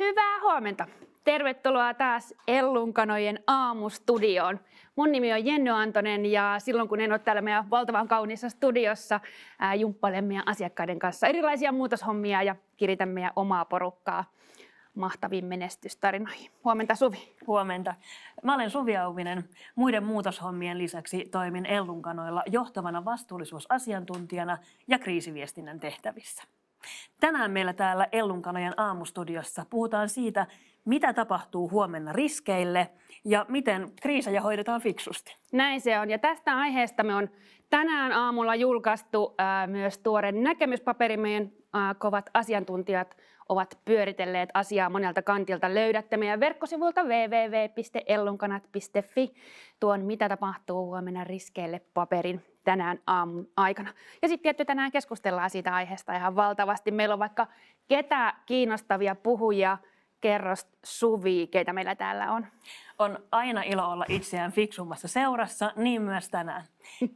Hyvää huomenta! Tervetuloa taas Ellunkanojen aamustudioon. Mun nimi on Jenny Antonen ja silloin kun en ole täällä meidän valtavan kauniissa studiossa, jumppailen meidän asiakkaiden kanssa erilaisia muutoshommia ja kiritän meidän omaa porukkaa mahtaviin menestystarinoihin. Huomenta Suvi. Huomenta. Mä olen Suvi Auvinen. Muiden muutoshommien lisäksi toimin Ellunkanoilla johtavana vastuullisuusasiantuntijana ja kriisiviestinnän tehtävissä. Tänään meillä täällä Ellunkanojen aamustudiossa puhutaan siitä, mitä tapahtuu huomenna riskeille ja miten kriisejä hoidetaan fiksusti. Näin se on. Ja tästä aiheesta me on tänään aamulla julkaistu äh, myös tuore näkemyspaperi. Meidän äh, kovat asiantuntijat ovat pyöritelleet asiaa monelta kantilta. Löydätte meidän verkkosivuilta www.ellunkanat.fi tuon Mitä tapahtuu huomenna riskeille paperin tänään aamun aikana. Ja sitten tietty tänään keskustellaan siitä aiheesta ihan valtavasti. Meillä on vaikka ketä kiinnostavia puhujia – kerros Suvi, keitä meillä täällä on. On aina ilo olla itseään fiksummassa seurassa, niin myös tänään.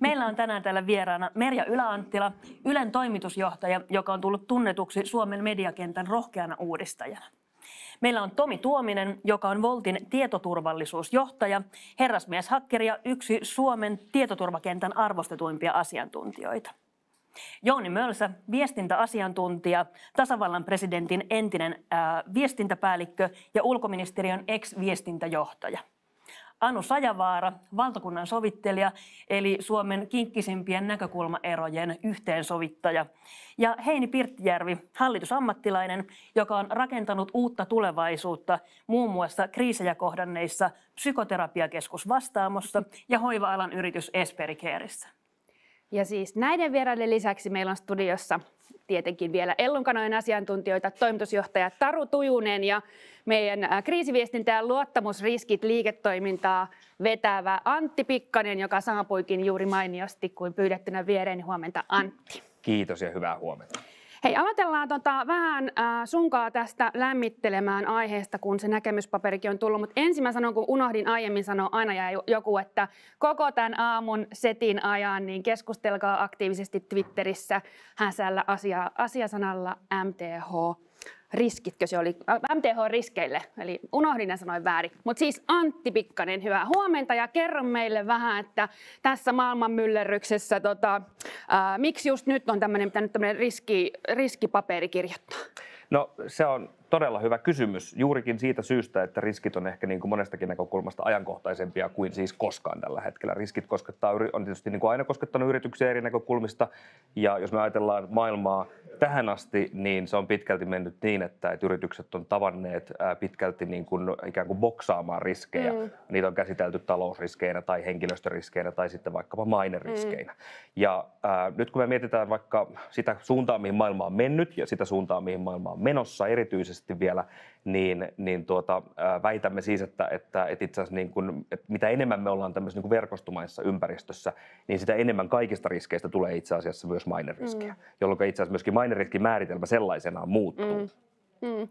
Meillä on tänään täällä vieraana Merja Yläanttila, Ylen toimitusjohtaja, joka on tullut tunnetuksi Suomen mediakentän rohkeana uudistajana. Meillä on Tomi Tuominen, joka on Voltin tietoturvallisuusjohtaja, herrasmieshakkeri ja yksi Suomen tietoturvakentän arvostetuimpia asiantuntijoita. Jouni Mölsä, viestintäasiantuntija, tasavallan presidentin entinen ää, viestintäpäällikkö ja ulkoministeriön ex-viestintäjohtaja. Anu Sajavaara, valtakunnan sovittelija, eli Suomen kinkkisimpien näkökulmaerojen yhteensovittaja. Ja Heini Pirttijärvi, hallitusammattilainen, joka on rakentanut uutta tulevaisuutta muun muassa kriisejä kohdanneissa psykoterapiakeskus Vastaamossa ja hoiva-alan yritys Esperikeerissä. Ja siis näiden vieraiden lisäksi meillä on studiossa tietenkin vielä Ellunkanojen asiantuntijoita, toimitusjohtaja Taru Tujunen ja meidän äh, kriisiviestintä ja luottamusriskit liiketoimintaa vetävä Antti Pikkanen, joka saapuikin juuri mainiosti kuin pyydettynä viereen. Huomenta Antti. Kiitos ja hyvää huomenta. Hei, aloitellaan tota vähän äh, sunkaa tästä lämmittelemään aiheesta, kun se näkemyspaperikin on tullut. Mutta ensin mä sanon, kun unohdin aiemmin sanoa aina jäi joku, että koko tämän aamun setin ajan niin keskustelkaa aktiivisesti Twitterissä häsällä asia, asiasanalla MTH riskitkö se oli, MTH-riskeille, eli unohdin ja sanoin väärin. Mutta siis Antti Pikkanen, hyvää huomenta ja kerro meille vähän, että tässä maailman myllerryksessä tota, ää, miksi just nyt on tämmöinen tämmöinen riski, riskipaperi kirjoittaa? No se on todella hyvä kysymys juurikin siitä syystä, että riskit on ehkä niin kuin monestakin näkökulmasta ajankohtaisempia kuin siis koskaan tällä hetkellä. Riskit koskettaa, on tietysti niin kuin aina koskettanut yrityksiä eri näkökulmista ja jos me ajatellaan maailmaa tähän asti, niin se on pitkälti mennyt niin, että, että yritykset on tavanneet pitkälti niin kuin ikään kuin boksaamaan riskejä. Mm. Niitä on käsitelty talousriskeinä tai henkilöstöriskeinä tai sitten vaikkapa maineriskeinä. Mm. Ja ää, nyt kun me mietitään vaikka sitä suuntaa, mihin maailma on mennyt ja sitä suuntaa, mihin maailma on menossa erityisesti, erityisesti vielä, niin, niin tuota, väitämme siis, että, että, että itse asiassa niin kuin, että mitä enemmän me ollaan tämmöisessä niin verkostumaisessa ympäristössä, niin sitä enemmän kaikista riskeistä tulee itse asiassa myös maineriskejä, mm. jolloin itse asiassa myöskin maineriskin määritelmä sellaisenaan muuttuu. Mm. Mm.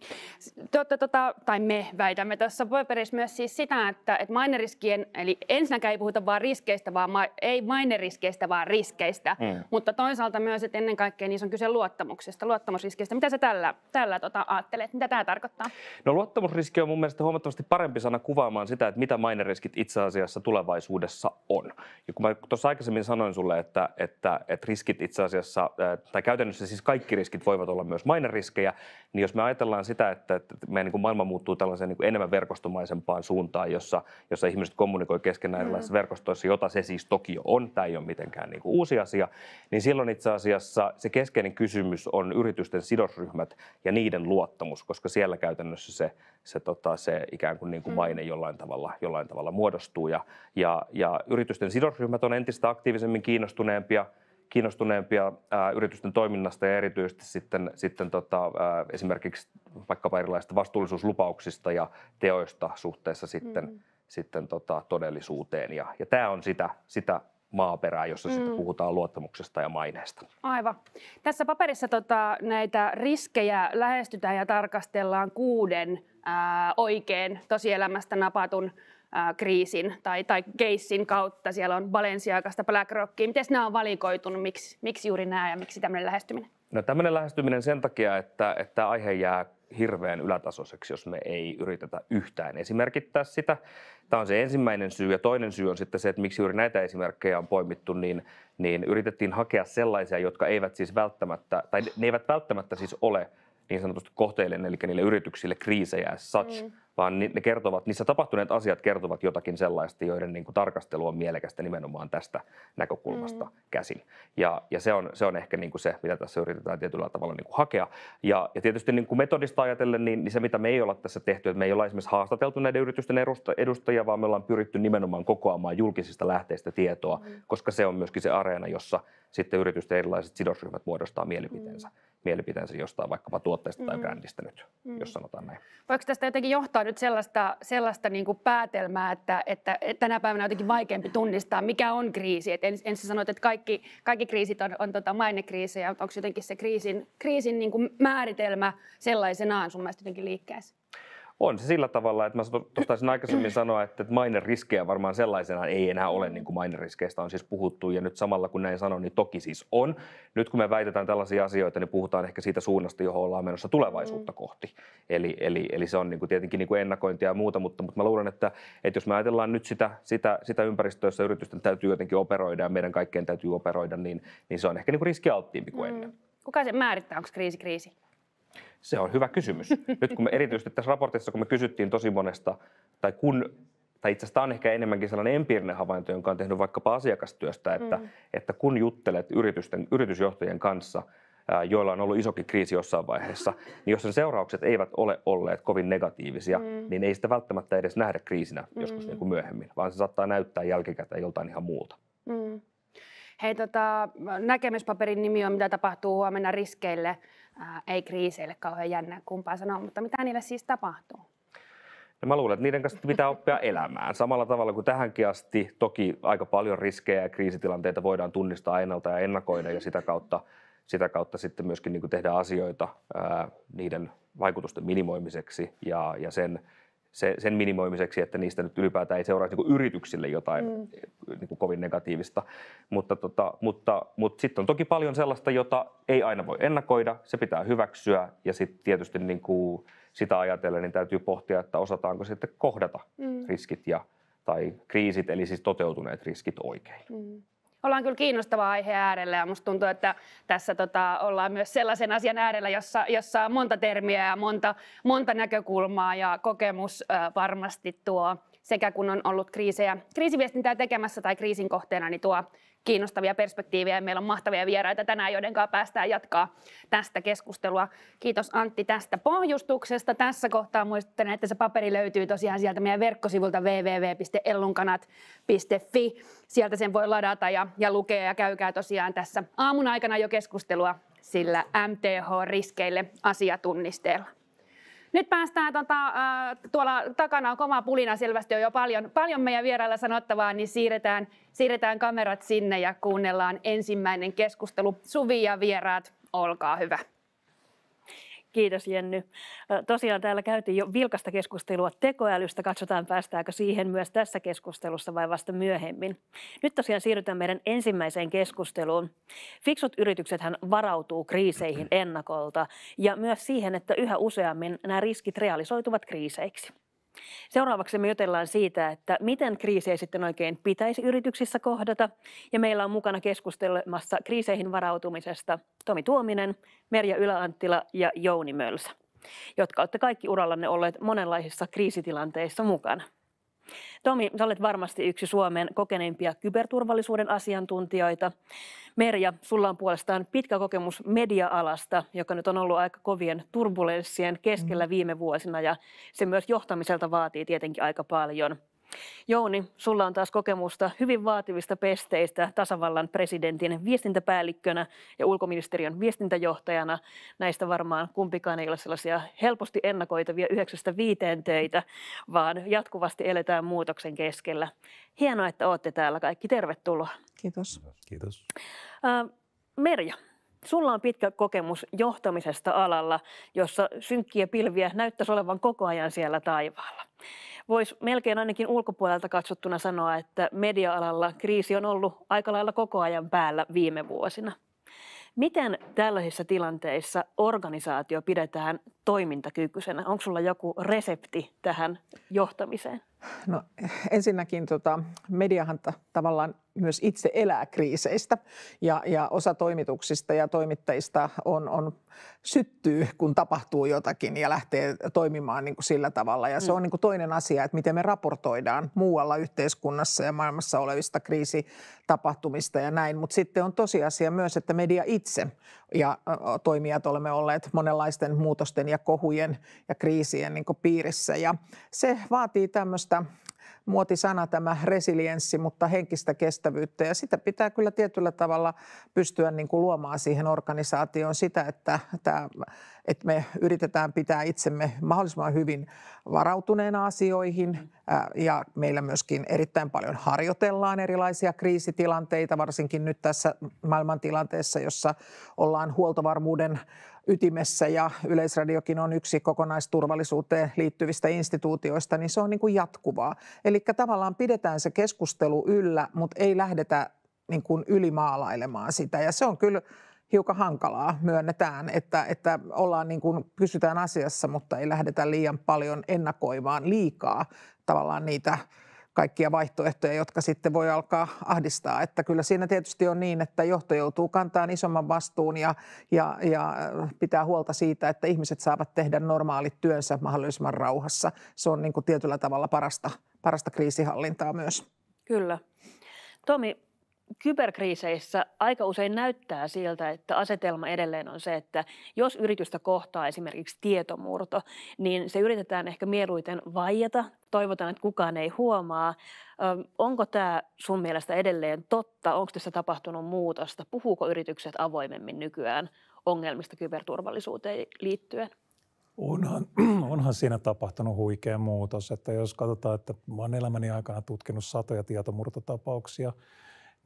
Te tota, tai me väitämme tässä paperissa myös siis sitä, että, että maineriskien, eli ensinnäkään ei puhuta vain riskeistä, vaan ma, ei maineriskeistä, vaan riskeistä, mm. mutta toisaalta myös, että ennen kaikkea niissä on kyse luottamuksesta, luottamusriskeistä. Mitä sä tällä, tällä tota, ajattelet, mitä tämä tarkoittaa? No luottamusriski on mun mielestä huomattavasti parempi sana kuvaamaan sitä, että mitä maineriskit itse asiassa tulevaisuudessa on. Ja kun mä tuossa aikaisemmin sanoin sulle, että, että, että riskit itse asiassa, tai käytännössä siis kaikki riskit voivat olla myös maineriskejä, niin jos me ajatellaan sitä, että, meidän niin kuin maailma muuttuu tällaiseen niin kuin enemmän verkostomaisempaan suuntaan, jossa, jossa ihmiset kommunikoi keskenään mm. erilaisissa verkostoissa, jota se siis toki on, tämä ei ole mitenkään niin kuin uusi asia, niin silloin itse asiassa se keskeinen kysymys on yritysten sidosryhmät ja niiden luottamus, koska siellä käytännössä se, se, tota, se ikään kuin, niin kuin mm-hmm. maine jollain tavalla, jollain tavalla muodostuu. Ja, ja, ja yritysten sidosryhmät on entistä aktiivisemmin kiinnostuneempia – kiinnostuneempia ää, yritysten toiminnasta ja erityisesti sitten, sitten tota, ää, esimerkiksi vaikkapa erilaisista vastuullisuuslupauksista ja teoista suhteessa sitten, mm. sitten tota, todellisuuteen. Ja, ja tämä on sitä, sitä maaperää, jossa mm. sitten puhutaan luottamuksesta ja maineesta. Aivan. Tässä paperissa tota, näitä riskejä lähestytään ja tarkastellaan kuuden ää, oikein tosielämästä napatun kriisin tai, tai keissin kautta. Siellä on Balenciagasta BlackRockiin. Miten nämä on valikoitunut? Miksi, miksi juuri nämä ja miksi tämmöinen lähestyminen? No tämmöinen lähestyminen sen takia, että, että aihe jää hirveän ylätasoiseksi, jos me ei yritetä yhtään esimerkittää sitä. Tämä on se ensimmäinen syy ja toinen syy on sitten se, että miksi juuri näitä esimerkkejä on poimittu, niin, niin yritettiin hakea sellaisia, jotka eivät siis välttämättä, tai ne eivät välttämättä siis ole niin sanotusti kohteille, eli niille yrityksille kriisejä as such, mm vaan ne kertovat, niissä tapahtuneet asiat kertovat jotakin sellaista, joiden niin kuin tarkastelu on mielekästä nimenomaan tästä näkökulmasta mm. käsin. Ja, ja se, on, se on ehkä niin kuin se, mitä tässä yritetään tietyllä tavalla niin kuin hakea. Ja, ja tietysti niin kuin metodista ajatellen, niin, niin se mitä me ei olla tässä tehty, että me ei olla esimerkiksi haastateltu näiden yritysten edustajia, vaan me ollaan pyritty nimenomaan kokoamaan julkisista lähteistä tietoa, mm. koska se on myöskin se areena, jossa sitten yritysten erilaiset sidosryhmät muodostaa mielipiteensä, mm. mielipiteensä jostain vaikkapa tuotteesta mm. tai brändistä nyt, mm. jos sanotaan näin. Voiko tästä jotenkin johtaa nyt sellaista, sellaista niin kuin päätelmää, että, että tänä päivänä on jotenkin vaikeampi tunnistaa, mikä on kriisi? Et ensin ens sanoit, että kaikki, kaikki kriisit on, on tota mainekriisejä, mutta onko jotenkin se kriisin, kriisin niin kuin määritelmä sellaisenaan sun mielestä jotenkin liikkeessä? On se sillä tavalla, että mä taisin aikaisemmin sanoa, että riskejä varmaan sellaisena ei enää ole, niin kuin riskeistä on siis puhuttu. Ja nyt samalla kun näin sanon, niin toki siis on. Nyt kun me väitetään tällaisia asioita, niin puhutaan ehkä siitä suunnasta, johon ollaan menossa tulevaisuutta mm. kohti. Eli, eli, eli se on niin kuin tietenkin niin kuin ennakointia ja muuta, mutta, mutta mä luulen, että, että jos me ajatellaan nyt sitä, sitä, sitä ympäristöä, jossa yritysten täytyy jotenkin operoida ja meidän kaikkien täytyy operoida, niin, niin se on ehkä niin kuin riskialttiimpi kuin mm. ennen. Kuka se määrittää, onko kriisi kriisi? Se on hyvä kysymys. Nyt kun me erityisesti tässä raportissa, kun me kysyttiin tosi monesta, tai kun tai itse asiassa tämä on ehkä enemmänkin sellainen empiirinen havainto, jonka on tehnyt vaikkapa asiakastyöstä, että, mm. että kun juttelet yritysten, yritysjohtajien kanssa, joilla on ollut isokin kriisi jossain vaiheessa, niin jos sen seuraukset eivät ole olleet kovin negatiivisia, mm. niin ei sitä välttämättä edes nähdä kriisinä joskus mm. niin kuin myöhemmin, vaan se saattaa näyttää jälkikäteen joltain ihan muulta. Mm. Hei, tota, näkemyspaperin nimi on Mitä tapahtuu huomenna riskeille, ää, ei kriiseille, kauhean jännä kumpaa sanoa, mutta mitä niille siis tapahtuu? Ja no mä luulen, että niiden kanssa pitää oppia elämään. Samalla tavalla kuin tähänkin asti, toki aika paljon riskejä ja kriisitilanteita voidaan tunnistaa ennalta ja ennakoida ja sitä kautta, sitä kautta sitten myöskin niin tehdä asioita ää, niiden vaikutusten minimoimiseksi ja, ja sen se, sen minimoimiseksi, että niistä nyt ylipäätään ei seuraisi niin yrityksille jotain mm. niin kuin kovin negatiivista. Mutta, tota, mutta, mutta sitten on toki paljon sellaista, jota ei aina voi ennakoida, se pitää hyväksyä ja sitten tietysti niin kuin sitä ajatellen niin täytyy pohtia, että osataanko sitten kohdata mm. riskit ja, tai kriisit, eli siis toteutuneet riskit oikein. Mm ollaan kyllä kiinnostava aihe äärellä ja musta tuntuu, että tässä tota, ollaan myös sellaisen asian äärellä, jossa, jossa on monta termiä ja monta, monta näkökulmaa ja kokemus ö, varmasti tuo sekä kun on ollut kriisejä, kriisiviestintää tekemässä tai kriisin kohteena, niin tuo kiinnostavia perspektiivejä meillä on mahtavia vieraita tänään, joiden kanssa päästään jatkaa tästä keskustelua. Kiitos Antti tästä pohjustuksesta. Tässä kohtaa muistutan, että se paperi löytyy tosiaan sieltä meidän verkkosivulta www.ellunkanat.fi. Sieltä sen voi ladata ja, ja lukea ja käykää tosiaan tässä aamun aikana jo keskustelua sillä MTH-riskeille asiatunnisteella. Nyt päästään tuota, äh, tuolla takana on kova pulina selvästi on jo paljon, paljon meidän vierailla sanottavaa, niin siirretään, siirretään kamerat sinne ja kuunnellaan ensimmäinen keskustelu. Suvi ja vieraat, olkaa hyvä. Kiitos Jenny. Tosiaan täällä käytiin jo vilkasta keskustelua tekoälystä. Katsotaan päästäänkö siihen myös tässä keskustelussa vai vasta myöhemmin. Nyt tosiaan siirrytään meidän ensimmäiseen keskusteluun. Fiksut yrityksethän varautuu kriiseihin ennakolta ja myös siihen, että yhä useammin nämä riskit realisoituvat kriiseiksi. Seuraavaksi me jutellaan siitä, että miten kriisejä sitten oikein pitäisi yrityksissä kohdata. Ja meillä on mukana keskustelemassa kriiseihin varautumisesta Tomi Tuominen, Merja Yläanttila ja Jouni Mölsä, jotka olette kaikki urallanne olleet monenlaisissa kriisitilanteissa mukana. Tomi, sä olet varmasti yksi Suomen kokeneimpia kyberturvallisuuden asiantuntijoita. Merja, sulla on puolestaan pitkä kokemus media-alasta, joka nyt on ollut aika kovien turbulenssien keskellä mm. viime vuosina ja se myös johtamiselta vaatii tietenkin aika paljon. Jouni, sulla on taas kokemusta hyvin vaativista pesteistä tasavallan presidentin viestintäpäällikkönä ja ulkoministeriön viestintäjohtajana. Näistä varmaan kumpikaan ei ole sellaisia helposti ennakoitavia yhdeksästä viiteen töitä, vaan jatkuvasti eletään muutoksen keskellä. Hienoa, että olette täällä kaikki. Tervetuloa. Kiitos. Kiitos. Äh, Merja, Sulla on pitkä kokemus johtamisesta alalla, jossa synkkiä pilviä näyttäisi olevan koko ajan siellä taivaalla voisi melkein ainakin ulkopuolelta katsottuna sanoa, että media-alalla kriisi on ollut aika lailla koko ajan päällä viime vuosina. Miten tällaisissa tilanteissa organisaatio pidetään toimintakykyisenä? Onko sulla joku resepti tähän johtamiseen? No ensinnäkin tota, mediahan t- tavallaan myös itse elää kriiseistä ja, ja osa toimituksista ja toimittajista on, on syttyy, kun tapahtuu jotakin ja lähtee toimimaan niin kuin sillä tavalla. Ja se on mm. niin kuin toinen asia, että miten me raportoidaan muualla yhteiskunnassa ja maailmassa olevista kriisitapahtumista ja näin. Mutta sitten on tosiasia myös, että media itse ja toimijat olemme olleet monenlaisten muutosten ja kohujen ja kriisien niin kuin piirissä. Ja se vaatii tämmöistä muotisana tämä resilienssi, mutta henkistä kestävyyttä. Ja sitä pitää kyllä tietyllä tavalla pystyä niin kuin luomaan siihen organisaatioon sitä, että, tämä, että me yritetään pitää itsemme mahdollisimman hyvin varautuneena asioihin. Mm. Ja meillä myöskin erittäin paljon harjoitellaan erilaisia kriisitilanteita, varsinkin nyt tässä maailmantilanteessa, jossa ollaan huoltovarmuuden ytimessä ja Yleisradiokin on yksi kokonaisturvallisuuteen liittyvistä instituutioista, niin se on niin kuin jatkuvaa. Eli tavallaan pidetään se keskustelu yllä, mutta ei lähdetä niin kuin ylimaalailemaan sitä. Ja se on kyllä hiukan hankalaa, myönnetään, että, että ollaan niin kuin kysytään asiassa, mutta ei lähdetä liian paljon ennakoimaan liikaa tavallaan niitä – kaikkia vaihtoehtoja, jotka sitten voi alkaa ahdistaa. Että kyllä siinä tietysti on niin, että johto joutuu kantamaan isomman vastuun ja, ja, ja pitää huolta siitä, että ihmiset saavat tehdä normaalit työnsä mahdollisimman rauhassa. Se on niin kuin tietyllä tavalla parasta, parasta kriisihallintaa myös. Kyllä. Tomi, kyberkriiseissä aika usein näyttää siltä, että asetelma edelleen on se, että jos yritystä kohtaa esimerkiksi tietomurto, niin se yritetään ehkä mieluiten vaijata, toivotaan, että kukaan ei huomaa. onko tämä sun mielestä edelleen totta? Onko tässä tapahtunut muutosta? Puhuuko yritykset avoimemmin nykyään ongelmista kyberturvallisuuteen liittyen? Onhan, onhan siinä tapahtunut huikea muutos, että jos katsotaan, että olen elämäni aikana tutkinut satoja tietomurtotapauksia –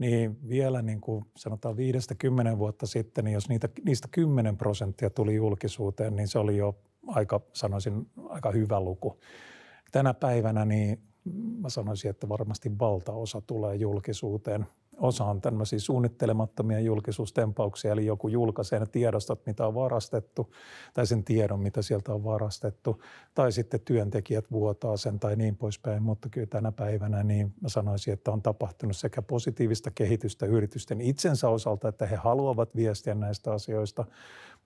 niin vielä niin kuin sanotaan viidestä kymmenen vuotta sitten, niin jos niitä, niistä 10 prosenttia tuli julkisuuteen, niin se oli jo aika, sanoisin, aika hyvä luku. Tänä päivänä niin mä sanoisin, että varmasti valtaosa tulee julkisuuteen – Osa on tämmöisiä suunnittelemattomia julkisuustempauksia, eli joku julkaisee ne tiedostot, mitä on varastettu, tai sen tiedon, mitä sieltä on varastettu, tai sitten työntekijät vuotaa sen tai niin poispäin. Mutta kyllä tänä päivänä niin mä sanoisin, että on tapahtunut sekä positiivista kehitystä yritysten itsensä osalta, että he haluavat viestiä näistä asioista,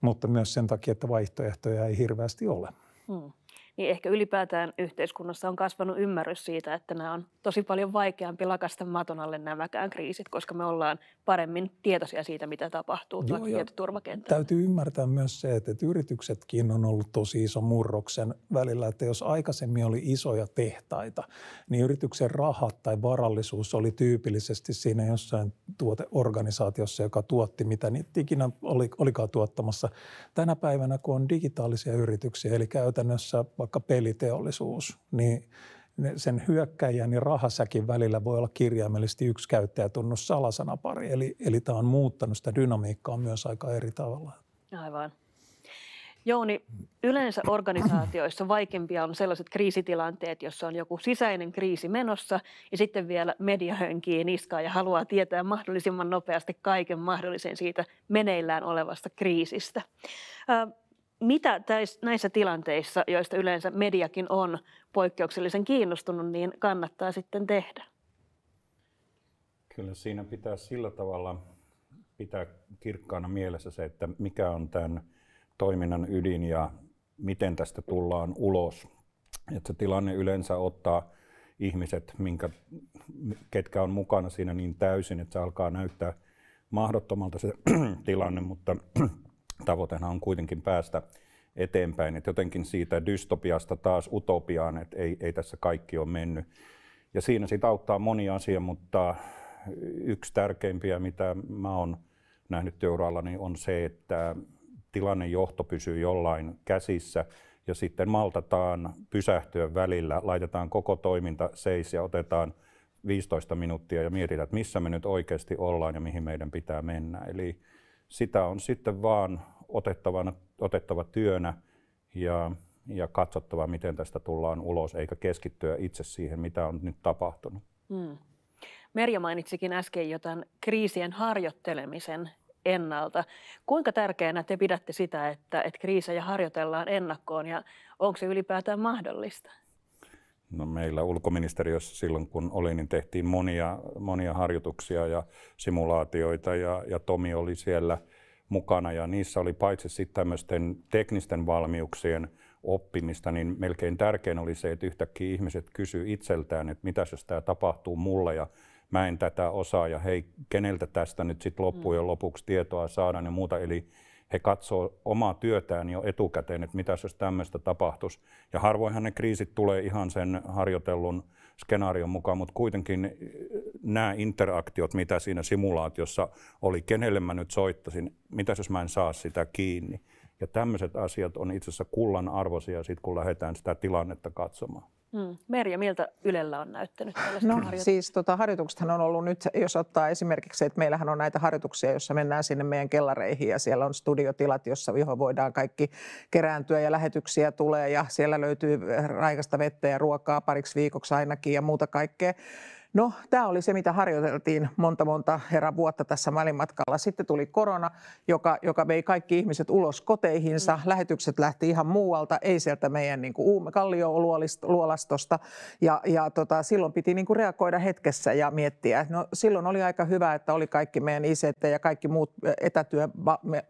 mutta myös sen takia, että vaihtoehtoja ei hirveästi ole. Hmm niin ehkä ylipäätään yhteiskunnassa on kasvanut ymmärrys siitä, että nämä on tosi paljon vaikeampi lakasta maton alle nämäkään kriisit, koska me ollaan paremmin tietoisia siitä, mitä tapahtuu tietoturvakentällä. Täytyy ymmärtää myös se, että, että yrityksetkin on ollut tosi iso murroksen välillä, että jos aikaisemmin oli isoja tehtaita, niin yrityksen rahat tai varallisuus oli tyypillisesti siinä jossain tuoteorganisaatiossa, joka tuotti mitä niitä ikinä oli, olikaan tuottamassa. Tänä päivänä, kun on digitaalisia yrityksiä, eli käytännössä – vaikka peliteollisuus, niin sen hyökkäjän ja rahasäkin välillä voi olla kirjaimellisesti yksi käyttäjätunnus salasanapari. Eli, eli tämä on muuttanut sitä dynamiikkaa myös aika eri tavalla. Aivan. Jouni, niin yleensä organisaatioissa vaikeimpia on sellaiset kriisitilanteet, jossa on joku sisäinen kriisi menossa ja sitten vielä media hönkii niskaan ja haluaa tietää mahdollisimman nopeasti kaiken mahdollisen siitä meneillään olevasta kriisistä mitä näissä tilanteissa, joista yleensä mediakin on poikkeuksellisen kiinnostunut, niin kannattaa sitten tehdä? Kyllä siinä pitää sillä tavalla pitää kirkkaana mielessä se, että mikä on tämän toiminnan ydin ja miten tästä tullaan ulos. Että se tilanne yleensä ottaa ihmiset, minkä, ketkä on mukana siinä niin täysin, että se alkaa näyttää mahdottomalta se tilanne, mutta tavoitehan on kuitenkin päästä eteenpäin, että jotenkin siitä dystopiasta taas utopiaan, että ei, ei tässä kaikki ole mennyt. Ja siinä sitä auttaa moni asia, mutta yksi tärkeimpiä, mitä mä oon nähnyt työurallani, niin on se, että tilanne johto pysyy jollain käsissä ja sitten maltataan pysähtyä välillä, laitetaan koko toiminta seis ja otetaan 15 minuuttia ja mietitään, että missä me nyt oikeasti ollaan ja mihin meidän pitää mennä. Eli sitä on sitten vaan otettavana, otettava työnä ja, ja katsottava, miten tästä tullaan ulos, eikä keskittyä itse siihen, mitä on nyt tapahtunut. Mm. Merja mainitsikin äsken jotain kriisien harjoittelemisen ennalta. Kuinka tärkeänä te pidätte sitä, että, että kriisejä harjoitellaan ennakkoon ja onko se ylipäätään mahdollista? No meillä ulkoministeriössä silloin kun oli, niin tehtiin monia, monia harjoituksia ja simulaatioita ja, ja Tomi oli siellä mukana ja niissä oli paitsi sitten tämmöisten teknisten valmiuksien oppimista, niin melkein tärkein oli se, että yhtäkkiä ihmiset kysyy itseltään, että mitä jos tämä tapahtuu mulle ja mä en tätä osaa ja hei, keneltä tästä nyt sitten loppujen lopuksi tietoa saadaan ja muuta. Eli he katsoo omaa työtään jo etukäteen, että mitä jos tämmöistä tapahtuisi. Ja harvoinhan ne kriisit tulee ihan sen harjoitellun skenaarion mukaan, mutta kuitenkin eh, nämä interaktiot, mitä siinä simulaatiossa oli, kenelle mä nyt soittaisin, mitä jos mä en saa sitä kiinni, ja tämmöiset asiat on itse asiassa kullan arvoisia, sit kun lähdetään sitä tilannetta katsomaan. Mm. Merja, miltä Ylellä on näyttänyt tällaista No harjoitu- siis tota, harjoituksethan on ollut nyt, jos ottaa esimerkiksi, että meillähän on näitä harjoituksia, jossa mennään sinne meidän kellareihin ja siellä on studiotilat, jossa johon voidaan kaikki kerääntyä ja lähetyksiä tulee ja siellä löytyy raikasta vettä ja ruokaa pariksi viikoksi ainakin ja muuta kaikkea. No, tämä oli se, mitä harjoiteltiin monta monta herra vuotta tässä välimatkalla. Sitten tuli korona, joka, joka vei kaikki ihmiset ulos koteihinsa. Mm. Lähetykset lähti ihan muualta, ei sieltä meidän niin kuin, kallioluolastosta. Ja, ja tota, silloin piti niin kuin, reagoida hetkessä ja miettiä. No, silloin oli aika hyvä, että oli kaikki meidän ICT ja kaikki muut etätyö,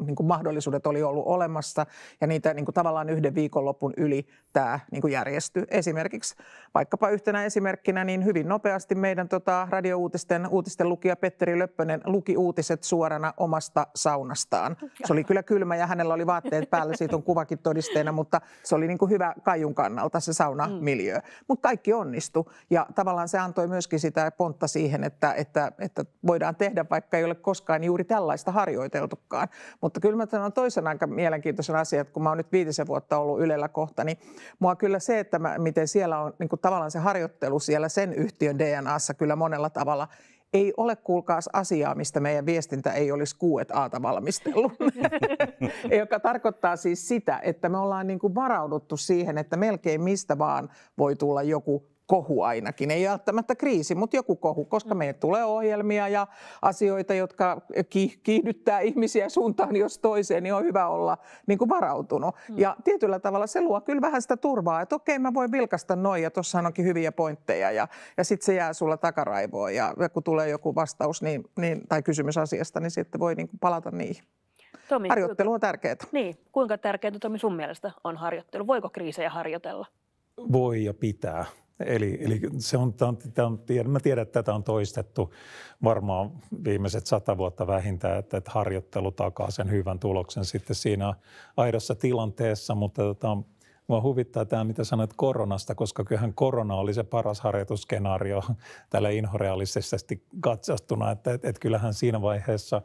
niin kuin, mahdollisuudet oli ollut olemassa. Ja niitä niin kuin, tavallaan yhden viikonlopun yli tämä niin kuin järjesty. Esimerkiksi vaikkapa yhtenä esimerkkinä, niin hyvin nopeasti meidän tota, radiouutisten uutisten lukija Petteri Löppönen luki uutiset suorana omasta saunastaan. Se oli kyllä kylmä ja hänellä oli vaatteet päällä, siitä on kuvakin todisteena, mutta se oli niin kuin hyvä Kaijun kannalta se saunamiljö. Mm. Mutta kaikki onnistu ja tavallaan se antoi myöskin sitä pontta siihen, että, että, että voidaan tehdä, vaikka ei ole koskaan juuri tällaista harjoiteltukaan. Mutta kyllä mä sanon toisen aika mielenkiintoisen asian, että kun mä oon nyt viitisen vuotta ollut Ylellä kohta, niin Mua kyllä se, että mä, miten siellä on niin kuin tavallaan se harjoittelu siellä sen yhtiön DNAssa kyllä monella tavalla ei ole kuulkaas asiaa, mistä meidän viestintä ei olisi aata valmistellut. Joka tarkoittaa siis sitä, että me ollaan niin kuin varauduttu siihen, että melkein mistä vaan voi tulla joku kohu ainakin. Ei välttämättä kriisi, mutta joku kohu, koska mm. meille tulee ohjelmia ja asioita, jotka kiihdyttää ihmisiä suuntaan niin jos toiseen, niin on hyvä olla niin kuin varautunut. Mm. Ja tietyllä tavalla se luo kyllä vähän sitä turvaa, että okei mä voin vilkasta noin ja tuossa onkin hyviä pointteja ja, ja sitten se jää sulla takaraivoon ja kun tulee joku vastaus niin, niin, tai kysymys asiasta, niin sitten voi niin kuin palata niihin. Tomi, harjoittelu on tärkeää. Niin, kuinka tärkeää Tomi sun mielestä on harjoittelu? Voiko kriisejä harjoitella? Voi ja pitää. Eli, eli se on, tämän, tämän, tämä mä tiedän, että tätä on toistettu varmaan viimeiset sata vuotta vähintään, että, että harjoittelu takaa sen hyvän tuloksen sitten siinä aidossa tilanteessa, mutta tota, Mua huvittaa tämä, mitä sanoit koronasta, koska kyllähän korona oli se paras harjoitusskenaario tällä inhorealistisesti katsastuna, että että että kyllähän siinä vaiheessa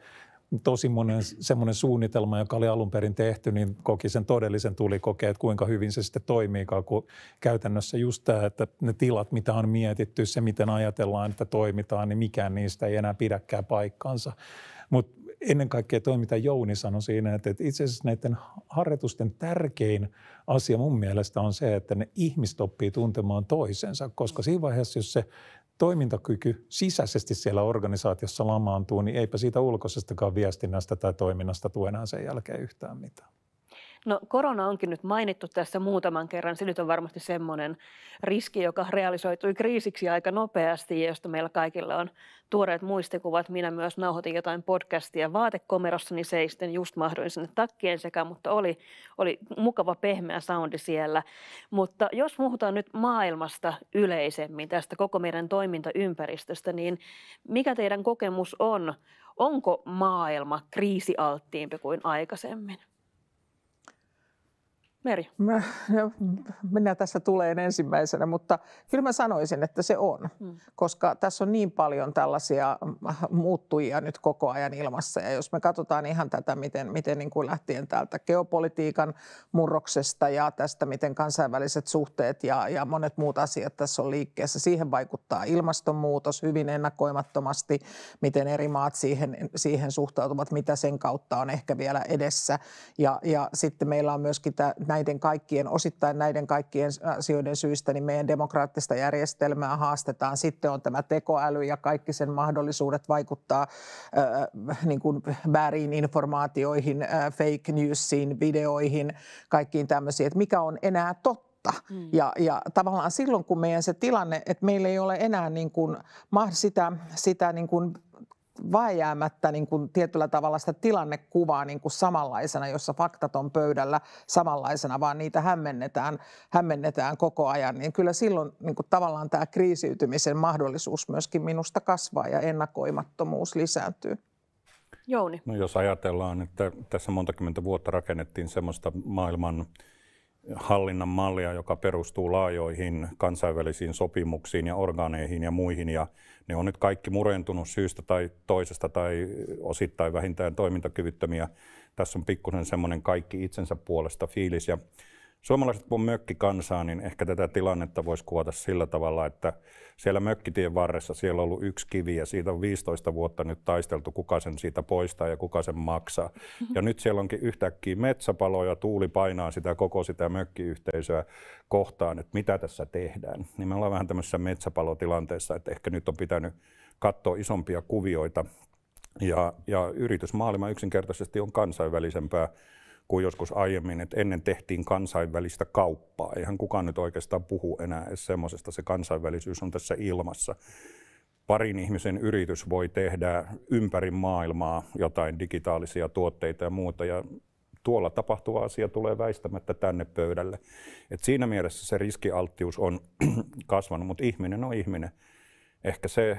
tosi monen semmoinen suunnitelma, joka oli alun perin tehty, niin koki sen todellisen tulikokeen, että kuinka hyvin se sitten toimiikaan, kun käytännössä just tämä, että ne tilat, mitä on mietitty, se miten ajatellaan, että toimitaan, niin mikään niistä ei enää pidäkään paikkansa. Mutta ennen kaikkea toi, mitä Jouni sanoi siinä, että itse asiassa näiden harjoitusten tärkein asia mun mielestä on se, että ne ihmiset oppii tuntemaan toisensa, koska siinä vaiheessa, jos se toimintakyky sisäisesti siellä organisaatiossa lamaantuu, niin eipä siitä ulkoisestakaan viestinnästä tai toiminnasta tule enää sen jälkeen yhtään mitään. No korona onkin nyt mainittu tässä muutaman kerran. Se nyt on varmasti semmoinen riski, joka realisoitui kriisiksi aika nopeasti ja josta meillä kaikilla on tuoreet muistikuvat. Minä myös nauhoitin jotain podcastia vaatekomerossani niin seisten, just mahdoin sinne takkien sekä, mutta oli, oli mukava pehmeä soundi siellä. Mutta jos puhutaan nyt maailmasta yleisemmin, tästä koko meidän toimintaympäristöstä, niin mikä teidän kokemus on? Onko maailma kriisialttiimpi kuin aikaisemmin? Meri, Mä, no, minä tässä tuleen ensimmäisenä, mutta kyllä mä sanoisin, että se on, mm. koska tässä on niin paljon tällaisia äh, muuttujia nyt koko ajan ilmassa. Ja jos me katsotaan ihan tätä, miten, miten niin kuin lähtien täältä geopolitiikan murroksesta ja tästä, miten kansainväliset suhteet ja, ja monet muut asiat tässä on liikkeessä, siihen vaikuttaa ilmastonmuutos hyvin ennakoimattomasti, miten eri maat siihen, siihen suhtautuvat, mitä sen kautta on ehkä vielä edessä. Ja, ja sitten meillä on myöskin tämä näiden kaikkien, osittain näiden kaikkien asioiden syistä, niin meidän demokraattista järjestelmää haastetaan. Sitten on tämä tekoäly ja kaikki sen mahdollisuudet vaikuttaa äh, niin kuin väärin informaatioihin, äh, fake newsiin, videoihin, kaikkiin tämmöisiin, että mikä on enää totta totta. Mm. Ja, ja tavallaan silloin, kun meidän se tilanne, että meillä ei ole enää niin kuin sitä, sitä niin kuin vääjäämättä niin kuin tietyllä tavalla sitä tilannekuvaa niin kuin samanlaisena, jossa faktat on pöydällä samanlaisena, vaan niitä hämmennetään, hämmennetään koko ajan, niin kyllä silloin niin kuin tavallaan tämä kriisiytymisen mahdollisuus myöskin minusta kasvaa ja ennakoimattomuus lisääntyy. Jouni. No jos ajatellaan, että tässä monta kymmentä vuotta rakennettiin semmoista maailman hallinnan mallia, joka perustuu laajoihin kansainvälisiin sopimuksiin ja organeihin ja muihin. Ja ne on nyt kaikki murentunut syystä tai toisesta tai osittain vähintään toimintakyvyttömiä. Tässä on pikkusen semmoinen kaikki itsensä puolesta fiilis. Ja Suomalaiset kun mökkikansaa, niin ehkä tätä tilannetta voisi kuvata sillä tavalla, että siellä mökkitien varressa siellä on ollut yksi kivi ja siitä on 15 vuotta nyt taisteltu, kuka sen siitä poistaa ja kuka sen maksaa. Mhm. Ja nyt siellä onkin yhtäkkiä metsäpalo ja tuuli painaa sitä koko sitä mökkiyhteisöä kohtaan, että mitä tässä tehdään. Niin me ollaan vähän tämmöisessä metsäpalotilanteessa, että ehkä nyt on pitänyt katsoa isompia kuvioita ja, ja yritysmaailma yksinkertaisesti on kansainvälisempää kuin joskus aiemmin, että ennen tehtiin kansainvälistä kauppaa. Eihän kukaan nyt oikeastaan puhu enää edes semmoisesta, se kansainvälisyys on tässä ilmassa. Parin ihmisen yritys voi tehdä ympäri maailmaa jotain digitaalisia tuotteita ja muuta, ja tuolla tapahtuva asia tulee väistämättä tänne pöydälle. Et siinä mielessä se riskialttius on kasvanut, mutta ihminen on ihminen. Ehkä se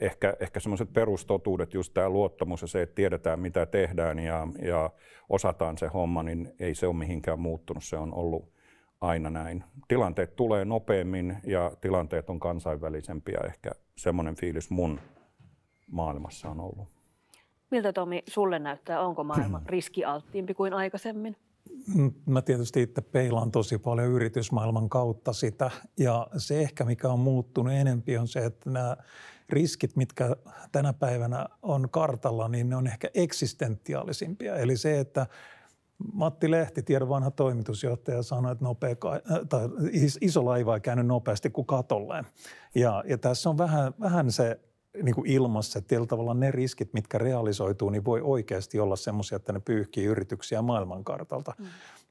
ehkä, ehkä semmoiset perustotuudet, just tämä luottamus ja se, että tiedetään mitä tehdään ja, ja osataan se homma, niin ei se ole mihinkään muuttunut. Se on ollut aina näin. Tilanteet tulee nopeammin ja tilanteet on kansainvälisempiä. Ehkä semmoinen fiilis mun maailmassa on ollut. Miltä Tomi sulle näyttää? Onko maailma riskialttiimpi kuin aikaisemmin? Mm, mä tietysti itse peilaan tosi paljon yritysmaailman kautta sitä ja se ehkä mikä on muuttunut enempi on se, että nämä riskit, mitkä tänä päivänä on kartalla, niin ne on ehkä eksistentiaalisimpia. Eli se, että Matti Lehti, tiedon vanha toimitusjohtaja, sanoi, että nopea, äh, tai iso laiva ei käynyt nopeasti kuin katolleen. Ja, ja tässä on vähän, vähän se niin kuin ilmassa, että tavalla ne riskit, mitkä realisoituu, niin voi oikeasti olla semmoisia, että ne pyyhkii yrityksiä maailmankartalta. Mm.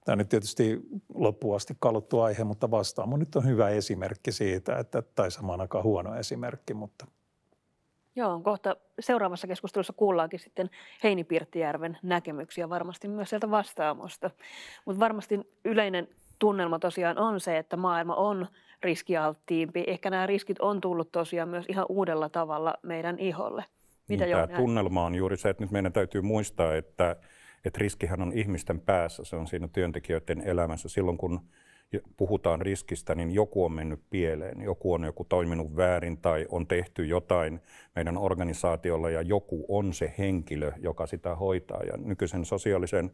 Tämä on nyt tietysti loppuun asti kaluttu aihe, mutta vastaamo nyt on hyvä esimerkki siitä, että, tai samaan aikaan huono esimerkki, mutta – Joo, kohta seuraavassa keskustelussa kuullaankin sitten Heini Pirttijärven näkemyksiä varmasti myös sieltä vastaamosta. Mutta varmasti yleinen tunnelma tosiaan on se, että maailma on riskialttiimpi. Ehkä nämä riskit on tullut tosiaan myös ihan uudella tavalla meidän iholle. Mitä niin, tämä näin? tunnelma on juuri se, että nyt meidän täytyy muistaa, että, että riskihän on ihmisten päässä. Se on siinä työntekijöiden elämässä silloin, kun puhutaan riskistä, niin joku on mennyt pieleen, joku on joku toiminut väärin tai on tehty jotain meidän organisaatiolla ja joku on se henkilö, joka sitä hoitaa. Ja nykyisen sosiaalisen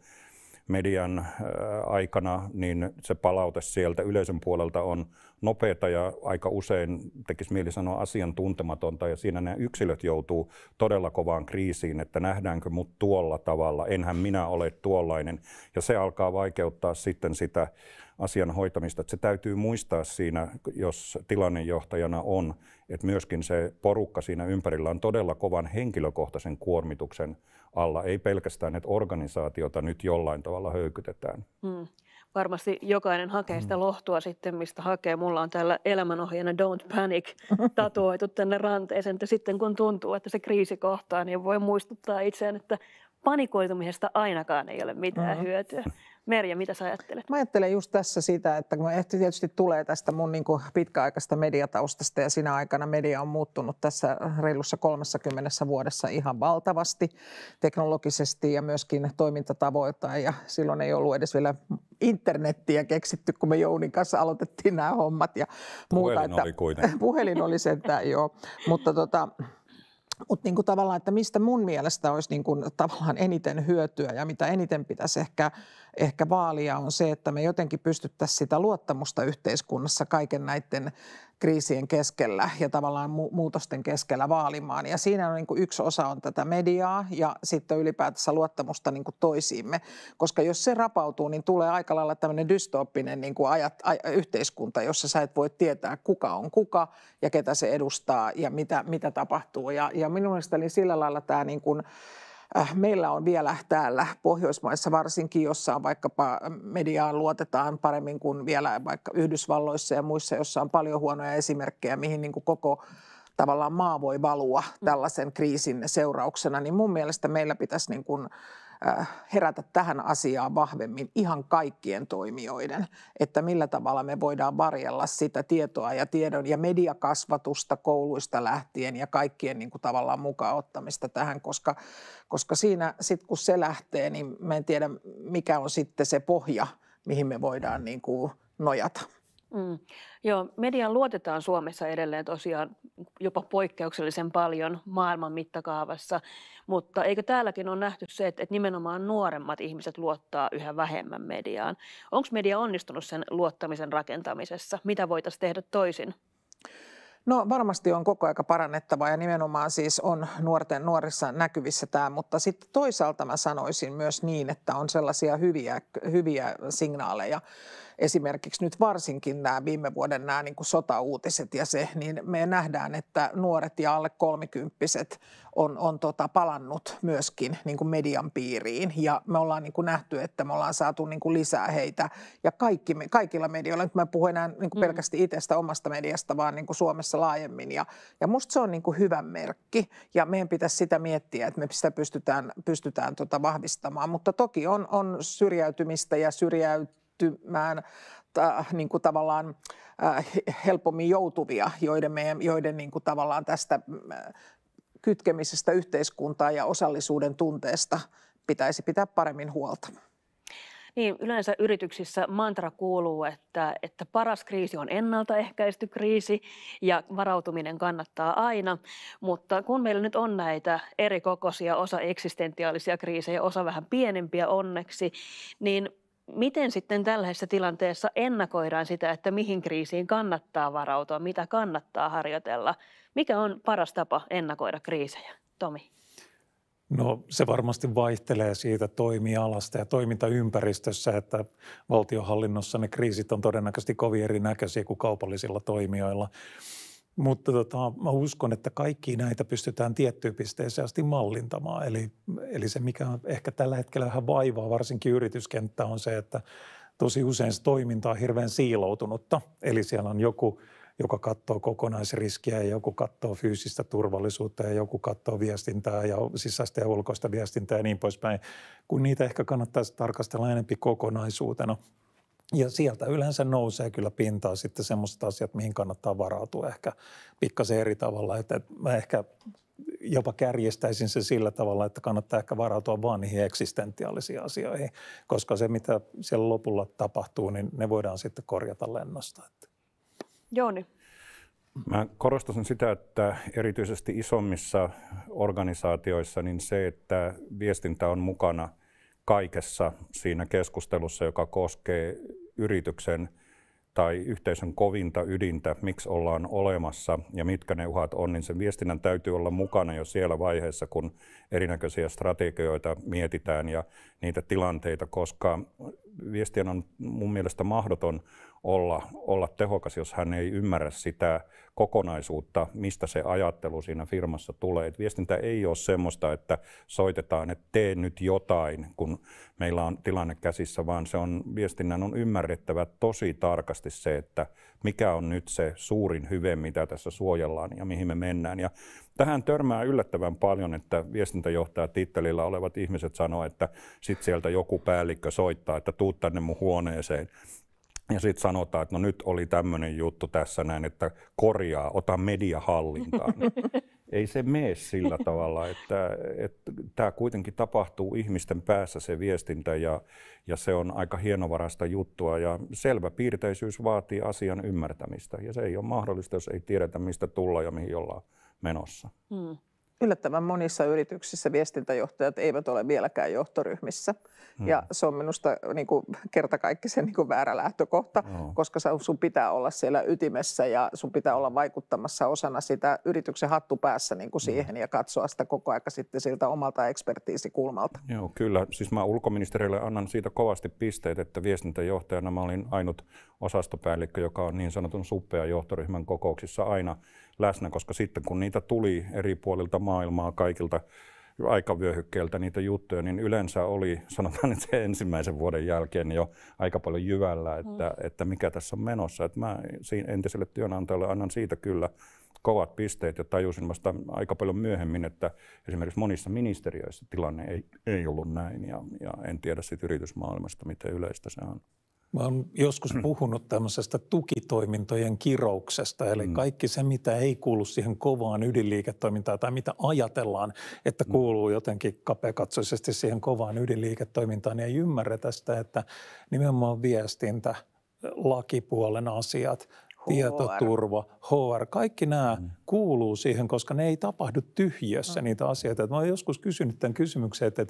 median äh, aikana, niin se palaute sieltä yleisön puolelta on nopeata ja aika usein tekisi mieli sanoa asiantuntematonta ja siinä nämä yksilöt joutuu todella kovaan kriisiin, että nähdäänkö mut tuolla tavalla, enhän minä ole tuollainen ja se alkaa vaikeuttaa sitten sitä asian hoitamista. Että se täytyy muistaa siinä, jos tilannejohtajana on, että myöskin se porukka siinä ympärillä on todella kovan henkilökohtaisen kuormituksen alla, ei pelkästään, että organisaatiota nyt jollain tavalla höykytetään. Hmm. Varmasti jokainen hakee sitä hmm. lohtua sitten, mistä hakee. Mulla on täällä elämänohjeena Don't Panic tatuoitu tänne ranteeseen, että sitten kun tuntuu, että se kriisi kohtaa, niin voi muistuttaa itseään, että panikoitumisesta ainakaan ei ole mitään mm-hmm. hyötyä. Merja, mitä sä ajattelet? Mä ajattelen just tässä sitä, että kun ehti tietysti tulee tästä mun niin kuin pitkäaikaista mediataustasta ja sinä aikana media on muuttunut tässä reilussa 30 vuodessa ihan valtavasti teknologisesti ja myöskin toimintatavoiltaan ja silloin ei ollut edes vielä internettiä keksitty, kun me Jounin kanssa aloitettiin nämä hommat ja muuta. Puhelin että, oli kuitenkin. Puhelin oli sentään, joo. Mutta tota, mutta niin kuin tavallaan, että mistä mun mielestä olisi niin kuin tavallaan eniten hyötyä ja mitä eniten pitäisi ehkä, ehkä vaalia on se, että me jotenkin pystyttäisiin sitä luottamusta yhteiskunnassa kaiken näiden kriisien keskellä ja tavallaan mu- muutosten keskellä vaalimaan. Ja siinä on niin kuin yksi osa on tätä mediaa ja sitten ylipäätänsä luottamusta niin kuin toisiimme. Koska jos se rapautuu, niin tulee aika lailla tämmöinen dystooppinen niin kuin ajat, aj, yhteiskunta, jossa sä et voi tietää, kuka on kuka ja ketä se edustaa ja mitä, mitä tapahtuu. Ja, ja minun mielestäni sillä lailla tämä niin kuin, Äh, meillä on vielä täällä Pohjoismaissa varsinkin, jossa vaikkapa ähm, mediaan luotetaan paremmin kuin vielä vaikka Yhdysvalloissa ja muissa, jossa on paljon huonoja esimerkkejä, mihin niin kuin koko tavallaan maa voi valua mm. tällaisen kriisin seurauksena, niin mun mielestä meillä pitäisi niin kuin Äh, herätä tähän asiaan vahvemmin ihan kaikkien toimijoiden, että millä tavalla me voidaan varjella sitä tietoa ja tiedon ja mediakasvatusta kouluista lähtien ja kaikkien niin kuin tavallaan mukaan ottamista tähän, koska, koska siinä sitten kun se lähtee, niin mä en tiedä mikä on sitten se pohja, mihin me voidaan niin kuin nojata. Mm. Joo, median luotetaan Suomessa edelleen tosiaan jopa poikkeuksellisen paljon maailman mittakaavassa, mutta eikö täälläkin ole nähty se, että, nimenomaan nuoremmat ihmiset luottaa yhä vähemmän mediaan? Onko media onnistunut sen luottamisen rakentamisessa? Mitä voitaisiin tehdä toisin? No varmasti on koko aika parannettavaa ja nimenomaan siis on nuorten nuorissa näkyvissä tämä, mutta sitten toisaalta mä sanoisin myös niin, että on sellaisia hyviä, hyviä signaaleja esimerkiksi nyt varsinkin nämä viime vuoden nämä niin kuin sotauutiset ja se, niin me nähdään, että nuoret ja alle kolmikymppiset on, on tota palannut myöskin niin kuin median piiriin ja me ollaan niin kuin nähty, että me ollaan saatu niin kuin lisää heitä ja kaikki, kaikilla medioilla, nyt mä puhun enää niin kuin mm-hmm. pelkästään itsestä omasta mediasta, vaan niin kuin Suomessa laajemmin ja, ja musta se on niin kuin hyvä merkki ja meidän pitäisi sitä miettiä, että me sitä pystytään, pystytään tota vahvistamaan, mutta toki on, on syrjäytymistä ja syrjäytymistä kehittymään ta, niin kuin tavallaan äh, helpommin joutuvia, joiden, meidän, joiden niin kuin tavallaan tästä mm, kytkemisestä yhteiskuntaa ja osallisuuden tunteesta pitäisi pitää paremmin huolta. Niin, yleensä yrityksissä mantra kuuluu, että, että paras kriisi on ennaltaehkäisty kriisi ja varautuminen kannattaa aina. Mutta kun meillä nyt on näitä eri kokoisia, osa eksistentiaalisia kriisejä, osa vähän pienempiä onneksi, niin miten sitten tällaisessa tilanteessa ennakoidaan sitä, että mihin kriisiin kannattaa varautua, mitä kannattaa harjoitella? Mikä on paras tapa ennakoida kriisejä? Tomi. No se varmasti vaihtelee siitä toimialasta ja toimintaympäristössä, että valtiohallinnossa ne kriisit on todennäköisesti kovin erinäköisiä kuin kaupallisilla toimijoilla. Mutta tota, mä uskon, että kaikki näitä pystytään tiettyyn pisteeseen asti mallintamaan. Eli, eli se, mikä on ehkä tällä hetkellä vähän vaivaa, varsinkin yrityskenttä, on se, että tosi usein se toiminta on hirveän siiloutunutta. Eli siellä on joku, joka katsoo kokonaisriskiä ja joku katsoo fyysistä turvallisuutta ja joku katsoo viestintää ja sisäistä ja ulkoista viestintää ja niin poispäin. Kun niitä ehkä kannattaisi tarkastella enempi kokonaisuutena – ja sieltä yleensä nousee kyllä pintaan sitten semmoiset asiat, mihin kannattaa varautua ehkä pikkasen eri tavalla. Että mä ehkä jopa kärjestäisin se sillä tavalla, että kannattaa ehkä varautua vaan niihin eksistentiaalisiin asioihin, koska se, mitä siellä lopulla tapahtuu, niin ne voidaan sitten korjata lennosta. Jouni. Niin. Mä korostasin sitä, että erityisesti isommissa organisaatioissa niin se, että viestintä on mukana kaikessa siinä keskustelussa, joka koskee yrityksen tai yhteisön kovinta ydintä, miksi ollaan olemassa ja mitkä ne uhat on, niin sen viestinnän täytyy olla mukana jo siellä vaiheessa, kun erinäköisiä strategioita mietitään ja niitä tilanteita, koska viestien on mun mielestä mahdoton olla, olla tehokas, jos hän ei ymmärrä sitä kokonaisuutta, mistä se ajattelu siinä firmassa tulee. Et viestintä ei ole semmoista, että soitetaan, että tee nyt jotain, kun meillä on tilanne käsissä, vaan se on, viestinnän on ymmärrettävä tosi tarkasti se, että mikä on nyt se suurin hyve, mitä tässä suojellaan ja mihin me mennään. Ja tähän törmää yllättävän paljon, että viestintäjohtaja tittelillä olevat ihmiset sanoo, että sitten sieltä joku päällikkö soittaa, että tuu tänne mun huoneeseen ja sitten sanotaan, että no nyt oli tämmöinen juttu tässä näin, että korjaa, ota media hallintaan. Ei se mene sillä tavalla, että, että tämä kuitenkin tapahtuu ihmisten päässä se viestintä ja, ja se on aika hienovarasta juttua ja selvä piirteisyys vaatii asian ymmärtämistä ja se ei ole mahdollista, jos ei tiedetä mistä tulla ja mihin ollaan menossa. Hmm yllättävän monissa yrityksissä viestintäjohtajat eivät ole vieläkään johtoryhmissä. Hmm. Ja se on minusta niin kuin, kertakaikkisen niin kuin väärä lähtökohta, oh. koska sun pitää olla siellä ytimessä ja sun pitää olla vaikuttamassa osana sitä yrityksen hattu päässä niin kuin hmm. siihen ja katsoa sitä koko aika sitten siltä omalta ekspertiisikulmalta. Joo, kyllä. Siis mä ulkoministeriölle annan siitä kovasti pisteet, että viestintäjohtajana mä olin ainut osastopäällikkö, joka on niin sanotun suppea johtoryhmän kokouksissa aina läsnä, koska sitten kun niitä tuli eri puolilta maailmaa kaikilta aikavyöhykkeiltä niitä juttuja, niin yleensä oli, sanotaan nyt se ensimmäisen vuoden jälkeen niin jo aika paljon jyvällä, mm. että, mm. että mikä tässä on menossa. Että mä entiselle työnantajalle annan siitä kyllä kovat pisteet ja tajusin vasta aika paljon myöhemmin, että esimerkiksi monissa ministeriöissä tilanne ei, ei ollut näin ja, ja en tiedä siitä yritysmaailmasta, miten yleistä se on. Mä oon joskus mm. puhunut tämmöisestä tukitoimintojen kirouksesta, eli mm. kaikki se, mitä ei kuulu siihen kovaan ydinliiketoimintaan tai mitä ajatellaan, että mm. kuuluu jotenkin kapeakatsoisesti siihen kovaan ydinliiketoimintaan, niin ei ymmärrä tästä, että nimenomaan viestintä, lakipuolen asiat, HR. tietoturva, HR, kaikki nämä mm. kuuluu siihen, koska ne ei tapahdu tyhjössä niitä asioita. mä oon joskus kysynyt tämän kysymyksen, että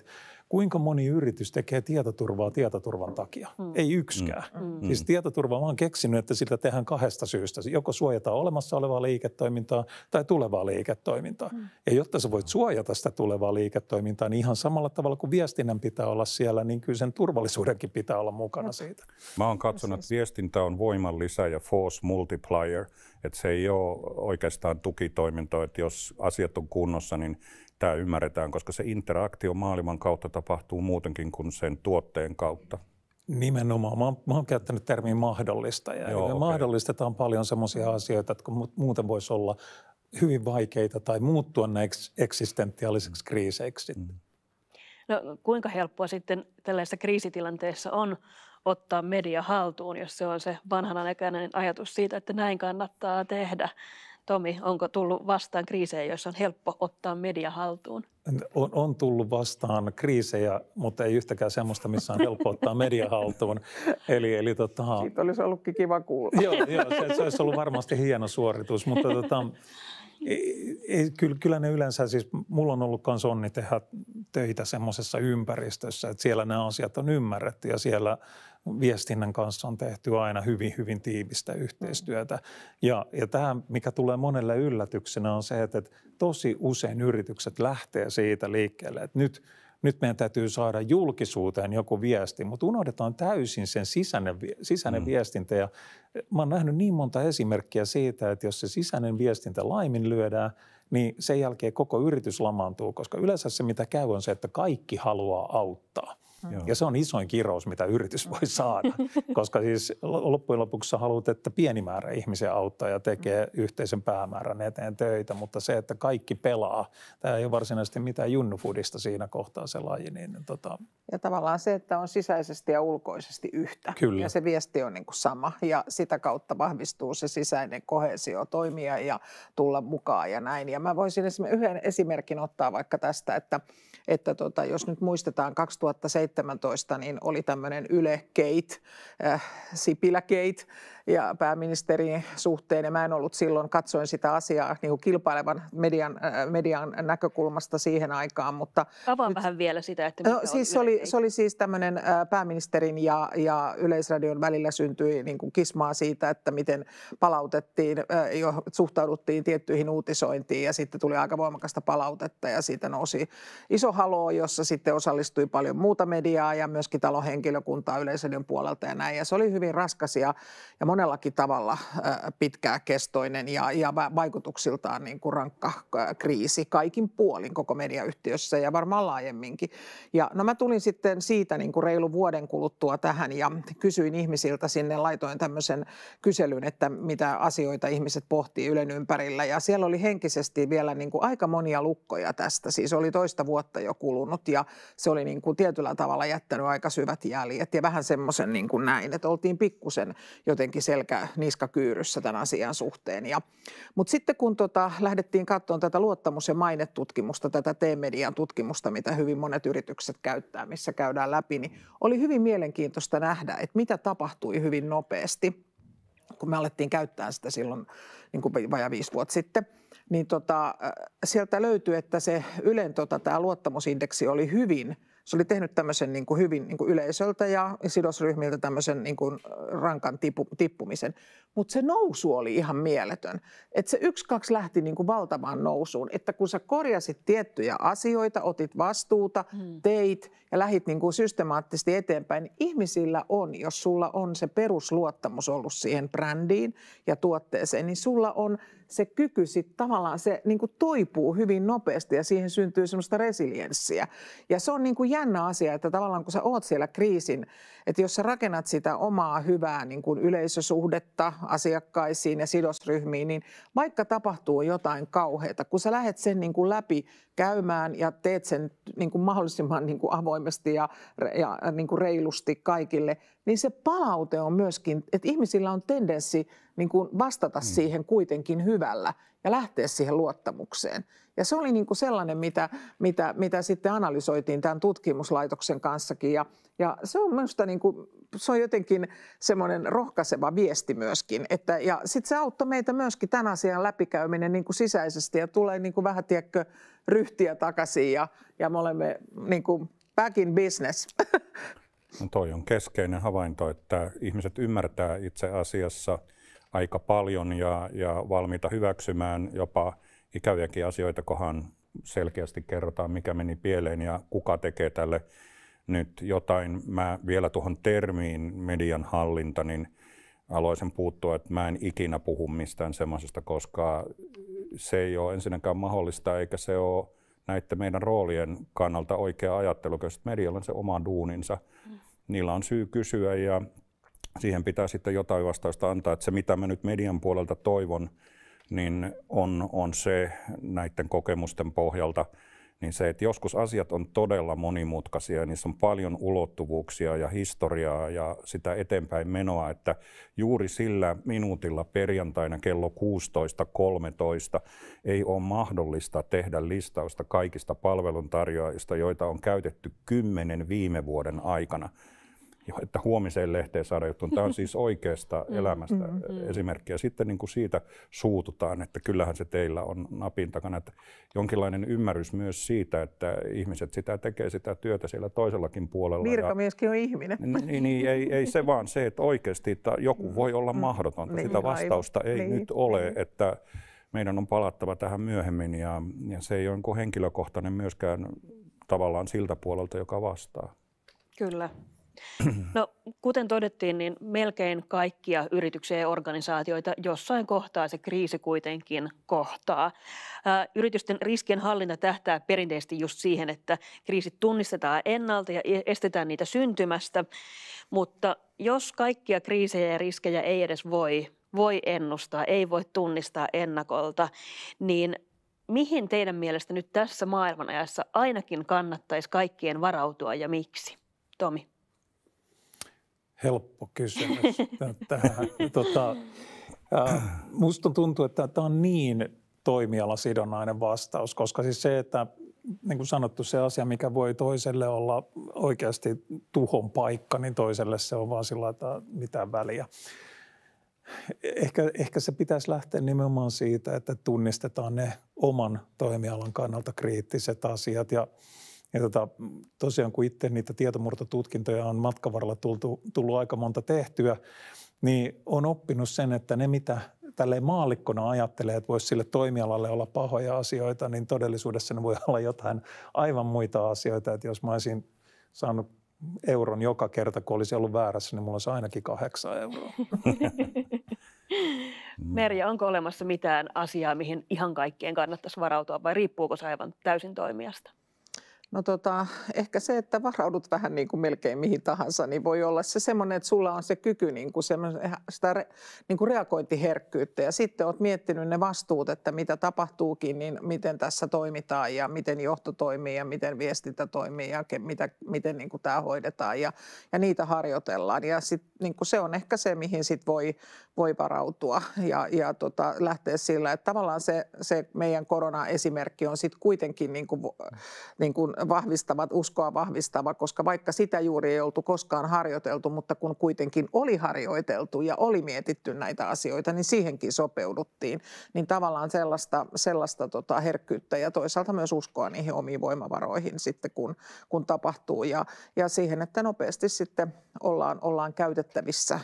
Kuinka moni yritys tekee tietoturvaa tietoturvan takia? Mm. Ei yksikään. Mm. mm. Siis mm. tietoturva on keksinyt, että sitä tehdään kahdesta syystä. Joko suojataan olemassa olevaa liiketoimintaa tai tulevaa liiketoimintaa. Mm. Ja jotta sä voit suojata sitä tulevaa liiketoimintaa, niin ihan samalla tavalla kuin viestinnän pitää olla siellä, niin kyllä sen turvallisuudenkin pitää olla mukana siitä. Mä oon katsonut, että siis- viestintä on lisä ja force multiplier. Että se ei ole oikeastaan tukitoiminto, että jos asiat on kunnossa, niin tämä ymmärretään, koska se interaktio maailman kautta tapahtuu muutenkin kuin sen tuotteen kautta. Nimenomaan. Mä oon, mä oon käyttänyt termiä mahdollistaja. Joo, me okay. mahdollistetaan paljon sellaisia asioita, jotka muuten voisi olla hyvin vaikeita tai muuttua näiksi eksistentiaalisiksi kriiseiksi. Mm. No, kuinka helppoa sitten tällaisessa kriisitilanteessa on ottaa media haltuun, jos se on se vanhanaikainen ajatus siitä, että näin kannattaa tehdä? Tomi, onko tullut vastaan kriisejä, joissa on helppo ottaa media haltuun? On, on tullut vastaan kriisejä, mutta ei yhtäkään semmoista, missä on helppo ottaa media haltuun. Eli, eli tota... Siitä olisi ollutkin kiva kuulla. Joo, joo se, se olisi ollut varmasti hieno suoritus, mutta tota, ei, ei, kyllä, kyllä ne yleensä, siis mulla on ollut myös onni tehdä töitä semmoisessa ympäristössä, että siellä nämä asiat on ymmärretty ja siellä viestinnän kanssa on tehty aina hyvin, hyvin tiivistä mm. yhteistyötä. Ja, ja tämä, mikä tulee monelle yllätyksenä, on se, että, että tosi usein yritykset lähtee siitä liikkeelle, että nyt – nyt meidän täytyy saada julkisuuteen joku viesti, mutta unohdetaan täysin sen sisäinen, sisäinen mm. viestintä. Ja mä oon nähnyt niin monta esimerkkiä siitä, että jos se sisäinen viestintä laiminlyödään, niin sen jälkeen koko yritys lamaantuu, koska yleensä se mitä käy on se, että kaikki haluaa auttaa – ja se on isoin kirous, mitä yritys voi saada, koska siis loppujen lopuksi haluat, että pieni määrä ihmisiä auttaa ja tekee mm. yhteisen päämäärän eteen töitä, mutta se, että kaikki pelaa, tämä ei ole varsinaisesti mitään junnufudista siinä kohtaa se laji. Niin, niin, tota... Ja tavallaan se, että on sisäisesti ja ulkoisesti yhtä. Kyllä. Ja se viesti on niin kuin sama ja sitä kautta vahvistuu se sisäinen kohesio toimia ja tulla mukaan ja näin. Ja mä voisin esimerkiksi yhden esimerkin ottaa vaikka tästä, että, että tota, jos nyt muistetaan 2007 2017 niin oli tämmöinen Yle Gate, äh, Sipilä Gate, ja pääministerin suhteen. Ja mä en ollut silloin, katsoin sitä asiaa niin kuin kilpailevan median, äh, median näkökulmasta siihen aikaan. Mutta Avaan nyt, vähän vielä sitä, että no, siis se, oli, se oli siis tämmöinen äh, pääministerin ja, ja Yleisradion välillä syntyi niin kuin kismaa siitä, että miten palautettiin, äh, jo suhtauduttiin tiettyihin uutisointiin ja sitten tuli aika voimakasta palautetta ja siitä nousi iso halo, jossa sitten osallistui paljon muuta mediaa ja myöskin talon henkilökuntaa Yleisradion puolelta ja näin. Ja se oli hyvin raskas ja, ja monellakin tavalla pitkäkestoinen ja, ja vaikutuksiltaan niin kuin rankka kriisi kaikin puolin koko mediayhtiössä ja varmaan laajemminkin. Ja no mä tulin sitten siitä niin kuin reilu vuoden kuluttua tähän ja kysyin ihmisiltä sinne, laitoin tämmöisen kyselyn, että mitä asioita ihmiset pohtii Ylen ympärillä ja siellä oli henkisesti vielä niin kuin aika monia lukkoja tästä, siis oli toista vuotta jo kulunut ja se oli niin kuin tietyllä tavalla jättänyt aika syvät jäljet ja vähän semmoisen niin kuin näin, että oltiin pikkusen jotenkin selkä niskakyyryssä tämän asian suhteen. Ja, mutta sitten kun tota, lähdettiin katsomaan tätä luottamus- ja mainetutkimusta, tätä T-median tutkimusta, mitä hyvin monet yritykset käyttää, missä käydään läpi, niin oli hyvin mielenkiintoista nähdä, että mitä tapahtui hyvin nopeasti kun me alettiin käyttää sitä silloin niin kuin vajaa viisi vuotta sitten, niin tota, äh, sieltä löytyy, että se Ylen tota, tämä luottamusindeksi oli hyvin – se oli tehnyt tämmöisen niin kuin hyvin niin kuin yleisöltä ja sidosryhmiltä tämmöisen niin kuin rankan tipu, tippumisen. Mutta se nousu oli ihan mieletön. Että se yksi, kaksi lähti niin kuin valtavaan nousuun. Että kun sä korjasit tiettyjä asioita, otit vastuuta, hmm. teit ja lähit niin kuin systemaattisesti eteenpäin, niin ihmisillä on, jos sulla on se perusluottamus ollut siihen brändiin ja tuotteeseen, niin sulla on – se kyky sitten tavallaan, se niin kuin toipuu hyvin nopeasti ja siihen syntyy semmoista resilienssiä. Ja se on niin kuin jännä asia, että tavallaan kun sä oot siellä kriisin, että jos sä rakennat sitä omaa hyvää niin kuin yleisösuhdetta asiakkaisiin ja sidosryhmiin, niin vaikka tapahtuu jotain kauheata, kun sä lähdet sen niin kuin läpi käymään ja teet sen niin kuin mahdollisimman niin kuin avoimesti ja, ja niin kuin reilusti kaikille, niin se palaute on myöskin, että ihmisillä on tendenssi niin kuin vastata mm. siihen kuitenkin hyvällä ja lähteä siihen luottamukseen. Ja se oli niin kuin sellainen, mitä, mitä, mitä sitten analysoitiin tämän tutkimuslaitoksen kanssakin. Ja, ja se on minusta niin kuin, se on jotenkin semmoinen rohkaiseva viesti myöskin. Että, ja sitten se auttoi meitä myöskin tämän asian läpikäyminen niin kuin sisäisesti ja tulee niin kuin vähän, tiedätkö, ryhtiä takaisin ja, ja me olemme niin kuin back in business. No toi on keskeinen havainto, että ihmiset ymmärtää itse asiassa – aika paljon ja, ja valmiita hyväksymään jopa ikäviäkin asioita, kohan selkeästi kerrotaan, mikä meni pieleen ja kuka tekee tälle nyt jotain. Mä vielä tuohon termiin median hallinta, niin haluaisin puuttua, että mä en ikinä puhu mistään semmoisesta, koska se ei ole ensinnäkään mahdollista, eikä se ole näiden meidän roolien kannalta oikea ajattelu, koska medialla on se oma duuninsa. Mm. Niillä on syy kysyä ja siihen pitää sitten jotain vastausta antaa. Että se, mitä mä nyt median puolelta toivon, niin on, on se näiden kokemusten pohjalta, niin se, että joskus asiat on todella monimutkaisia niin niissä on paljon ulottuvuuksia ja historiaa ja sitä eteenpäin menoa, että juuri sillä minuutilla perjantaina kello 16.13 ei ole mahdollista tehdä listausta kaikista palveluntarjoajista, joita on käytetty kymmenen viime vuoden aikana että huomiseen lehteen saada juttu. Tämä on siis oikeasta mm, elämästä mm, mm. esimerkkiä. esimerkki. Ja sitten niin kuin siitä suututaan, että kyllähän se teillä on napin takana. Että jonkinlainen ymmärrys myös siitä, että ihmiset sitä tekee sitä työtä siellä toisellakin puolella. Virkamieskin on ihminen. Niin, niin ei, ei se vaan se, että oikeasti että joku voi olla mahdotonta. sitä niin, vastausta ei niin, nyt ole. Niin. Että, meidän on palattava tähän myöhemmin ja, ja se ei ole niinku henkilökohtainen myöskään tavallaan siltä puolelta, joka vastaa. Kyllä. No, kuten todettiin, niin melkein kaikkia yrityksiä ja organisaatioita jossain kohtaa se kriisi kuitenkin kohtaa. yritysten riskien hallinta tähtää perinteisesti just siihen, että kriisit tunnistetaan ennalta ja e-, estetään niitä syntymästä, mutta jos kaikkia kriisejä ja riskejä ei edes voi, voi ennustaa, ei voi tunnistaa ennakolta, niin mihin teidän mielestä nyt tässä maailmanajassa ainakin kannattaisi kaikkien varautua ja miksi? Tomi helppo kysymys. Tähän, tota, musta tuntuu, että tämä on niin toimialasidonnainen vastaus, koska siis se, että niin kuin sanottu, se asia, mikä voi toiselle olla oikeasti tuhon paikka, niin toiselle se on vaan sillä että mitään väliä. Ehkä, ehkä se pitäisi lähteä nimenomaan siitä, että tunnistetaan ne oman toimialan kannalta kriittiset asiat ja – ja tota, tosiaan kun itse niitä tietomurtotutkintoja on matkan varrella tultu, tullut aika monta tehtyä, niin on oppinut sen, että ne mitä tälle maallikkona ajattelee, että voisi sille toimialalle olla pahoja asioita, niin todellisuudessa ne voi olla jotain aivan muita asioita. Että jos mä olisin saanut euron joka kerta, kun olisi ollut väärässä, niin mulla olisi ainakin kahdeksan euroa. Merja, onko olemassa mitään asiaa, mihin ihan kaikkien kannattaisi varautua vai riippuuko se aivan täysin toimijasta? No tota, ehkä se, että varaudut vähän niin kuin melkein mihin tahansa, niin voi olla se semmoinen, että sulla on se kyky niin kuin eh, sitä re, niin kuin reagointiherkkyyttä ja sitten oot miettinyt ne vastuut, että mitä tapahtuukin, niin miten tässä toimitaan ja miten johto toimii ja miten viestintä toimii ja ke, mitä, miten niin kuin tämä hoidetaan ja, ja niitä harjoitellaan ja sit, niin kuin se on ehkä se, mihin sit voi, voi varautua ja, ja tota, lähteä sillä, että tavallaan se, se meidän korona-esimerkki on sitten kuitenkin niin kuin, niin kuin vahvistavat, uskoa vahvistava, koska vaikka sitä juuri ei oltu koskaan harjoiteltu, mutta kun kuitenkin oli harjoiteltu ja oli mietitty näitä asioita, niin siihenkin sopeuduttiin. Niin tavallaan sellaista, sellaista tota herkkyyttä ja toisaalta myös uskoa niihin omiin voimavaroihin sitten, kun, kun tapahtuu ja, ja siihen, että nopeasti sitten ollaan, ollaan käytettävissä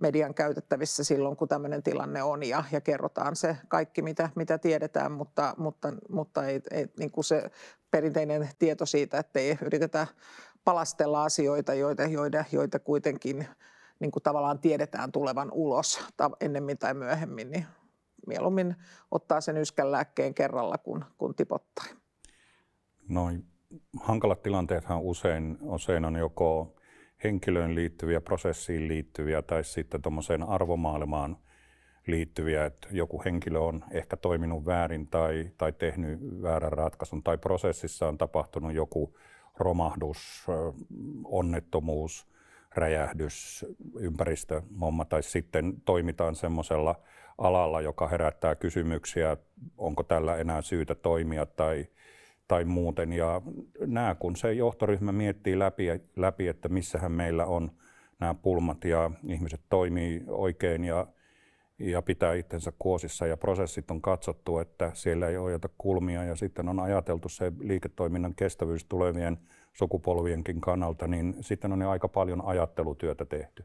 median käytettävissä silloin, kun tämmöinen tilanne on ja, ja kerrotaan se kaikki, mitä, mitä tiedetään, mutta, mutta, mutta ei, ei niin kuin se perinteinen tieto siitä, että ei yritetä palastella asioita, joita, joita, joita kuitenkin niin kuin tavallaan tiedetään tulevan ulos ennemmin tai myöhemmin, niin mieluummin ottaa sen yskän lääkkeen kerralla, kun, kun tipottaa. Noin hankalat tilanteethan usein, usein on joko henkilöön liittyviä, prosessiin liittyviä tai sitten tuommoiseen arvomaailmaan liittyviä, että joku henkilö on ehkä toiminut väärin tai, tai tehnyt väärän ratkaisun tai prosessissa on tapahtunut joku romahdus, onnettomuus, räjähdys, ympäristömomma tai sitten toimitaan semmoisella alalla, joka herättää kysymyksiä, onko tällä enää syytä toimia tai tai muuten. Ja nämä, kun se johtoryhmä miettii läpi, läpi, että missähän meillä on nämä pulmat ja ihmiset toimii oikein ja, ja pitää itsensä kuosissa ja prosessit on katsottu, että siellä ei ojata kulmia ja sitten on ajateltu se liiketoiminnan kestävyys tulevien sukupolvienkin kannalta, niin sitten on jo aika paljon ajattelutyötä tehty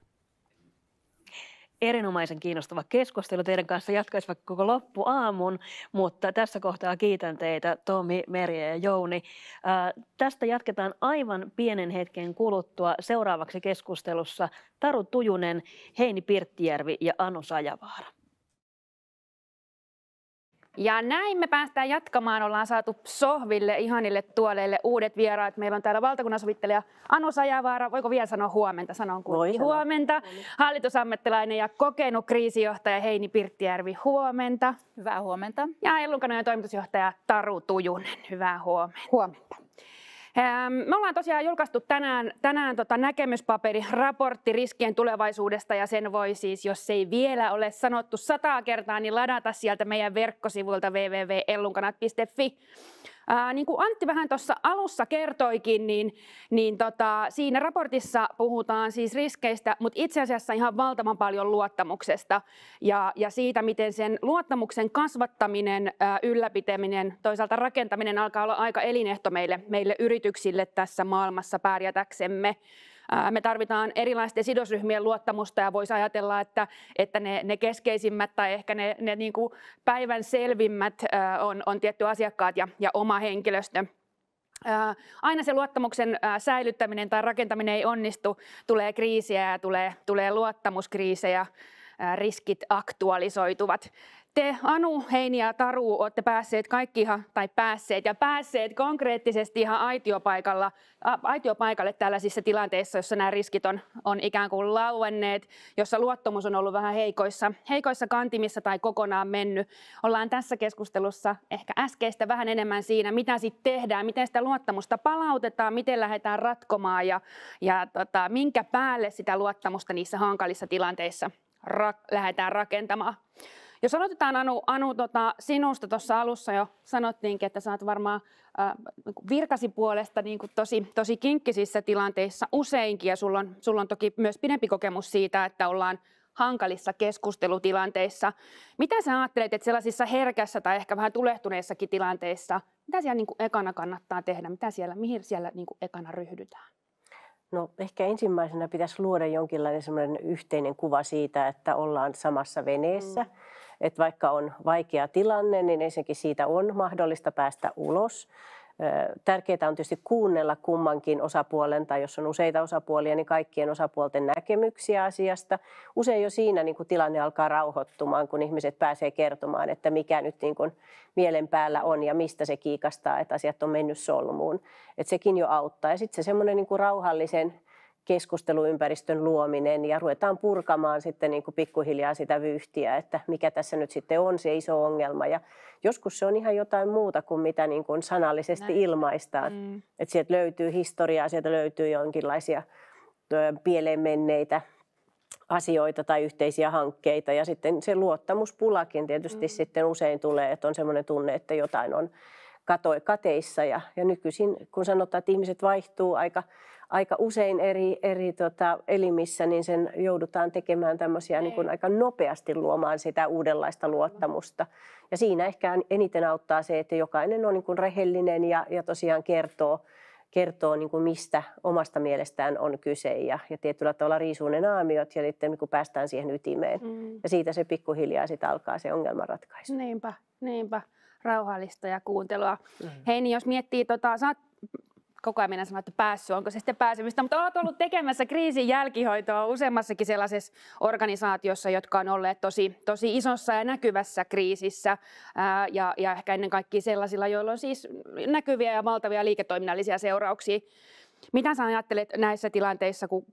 erinomaisen kiinnostava keskustelu teidän kanssa jatkaisi vaikka koko loppuaamun, mutta tässä kohtaa kiitän teitä Tomi, Meri ja Jouni. Ää, tästä jatketaan aivan pienen hetken kuluttua seuraavaksi keskustelussa Taru Tujunen, Heini Pirttijärvi ja Anu Sajavaara. Ja näin me päästään jatkamaan. Ollaan saatu sohville, ihanille tuoleille uudet vieraat. Meillä on täällä valtakunnansovittelija Anu Sajavaara. Voiko vielä sanoa huomenta? Sanon Voi sanoa. huomenta. ja kokenut kriisijohtaja Heini Pirttijärvi. Huomenta. Hyvää huomenta. Ja Ellunkanojen toimitusjohtaja Taru Tujunen. Hyvää huomenta. Huomenta. Ehm, me ollaan tosiaan julkaistu tänään, tänään tota näkemyspaperi, raportti riskien tulevaisuudesta ja sen voi siis, jos ei vielä ole sanottu sataa kertaa, niin ladata sieltä meidän verkkosivuilta www.ellunkanat.fi. Ää, niin kuin Antti vähän tuossa alussa kertoikin, niin, niin tota, siinä raportissa puhutaan siis riskeistä, mutta itse asiassa ihan valtavan paljon luottamuksesta ja, ja siitä, miten sen luottamuksen kasvattaminen, ää, toisaalta rakentaminen alkaa olla aika elinehto meille, meille yrityksille tässä maailmassa pärjätäksemme. Me tarvitaan erilaisten sidosryhmien luottamusta ja voisi ajatella, että, että ne, ne keskeisimmät tai ehkä ne, ne niin kuin päivän selvimmät on, on tietty asiakkaat ja, ja oma henkilöstö. Aina se luottamuksen säilyttäminen tai rakentaminen ei onnistu, tulee kriisiä ja tulee, tulee luottamuskriisejä riskit aktualisoituvat te Anu, Heini ja Taru olette päässeet kaikki ihan, tai päässeet ja päässeet konkreettisesti ihan aitiopaikalla, aitiopaikalle tällaisissa tilanteissa, jossa nämä riskit on, on ikään kuin lauenneet, jossa luottamus on ollut vähän heikoissa, heikoissa kantimissa tai kokonaan mennyt. Ollaan tässä keskustelussa ehkä äskeistä vähän enemmän siinä, mitä sitten tehdään, miten sitä luottamusta palautetaan, miten lähdetään ratkomaan ja, ja tota, minkä päälle sitä luottamusta niissä hankalissa tilanteissa ra- lähdetään rakentamaan. Jos aloitetaan Anu, Anu tota, sinusta, tuossa alussa jo sanottiinkin, että saat varmaan äh, virkasi puolesta niin kuin tosi, tosi kinkkisissä tilanteissa useinkin ja sulla on, sulla on toki myös pidempi kokemus siitä, että ollaan hankalissa keskustelutilanteissa. Mitä sä ajattelet, että sellaisissa herkässä tai ehkä vähän tulehtuneissakin tilanteissa, mitä siellä niin kuin ekana kannattaa tehdä, mitä siellä, mihin siellä niin kuin ekana ryhdytään? No ehkä ensimmäisenä pitäisi luoda jonkinlainen semmoinen yhteinen kuva siitä, että ollaan samassa veneessä. Mm että vaikka on vaikea tilanne, niin ensinnäkin siitä on mahdollista päästä ulos. Tärkeää on tietysti kuunnella kummankin osapuolen tai jos on useita osapuolia, niin kaikkien osapuolten näkemyksiä asiasta. Usein jo siinä niin kun tilanne alkaa rauhoittumaan, kun ihmiset pääsee kertomaan, että mikä nyt niin kun mielen päällä on ja mistä se kiikastaa, että asiat on mennyt solmuun. Et sekin jo auttaa. Ja sitten se semmoinen niin rauhallisen keskusteluympäristön luominen ja ruvetaan purkamaan sitten niin kuin pikkuhiljaa sitä vyyhtiä, että mikä tässä nyt sitten on se iso ongelma. Ja joskus se on ihan jotain muuta kuin mitä niin kuin sanallisesti Näin. ilmaistaan. Mm. Että sieltä löytyy historiaa, sieltä löytyy jonkinlaisia pieleen menneitä asioita tai yhteisiä hankkeita. Ja sitten se luottamuspulakin tietysti mm. sitten usein tulee, että on semmoinen tunne, että jotain on katoi, kateissa. Ja, ja nykyisin, kun sanotaan, että ihmiset vaihtuu aika aika usein eri, eri tota, elimissä, niin sen joudutaan tekemään tämmöisiä niin kuin niin. aika nopeasti luomaan sitä uudenlaista luottamusta. Ja siinä ehkä eniten auttaa se, että jokainen on niin kuin rehellinen ja, ja tosiaan kertoo, kertoo niin kuin mistä omasta mielestään on kyse ja, ja tietyllä tavalla riisuu ne naamiot ja sitten niin kuin päästään siihen ytimeen. Mm. Ja siitä se pikkuhiljaa sitten alkaa se ongelmanratkaisu. Niinpä, niinpä. Rauhallista ja kuuntelua. Mm. Hei, niin jos miettii, tota, sä oot koko ajan minä sanon, että päässyt, onko se sitten pääsemistä, mutta olet ollut tekemässä kriisin jälkihoitoa useammassakin sellaisessa organisaatiossa, jotka on olleet tosi, tosi isossa ja näkyvässä kriisissä ää, ja, ja ehkä ennen kaikkea sellaisilla, joilla on siis näkyviä ja valtavia liiketoiminnallisia seurauksia. Mitä sä ajattelet näissä tilanteissa, kun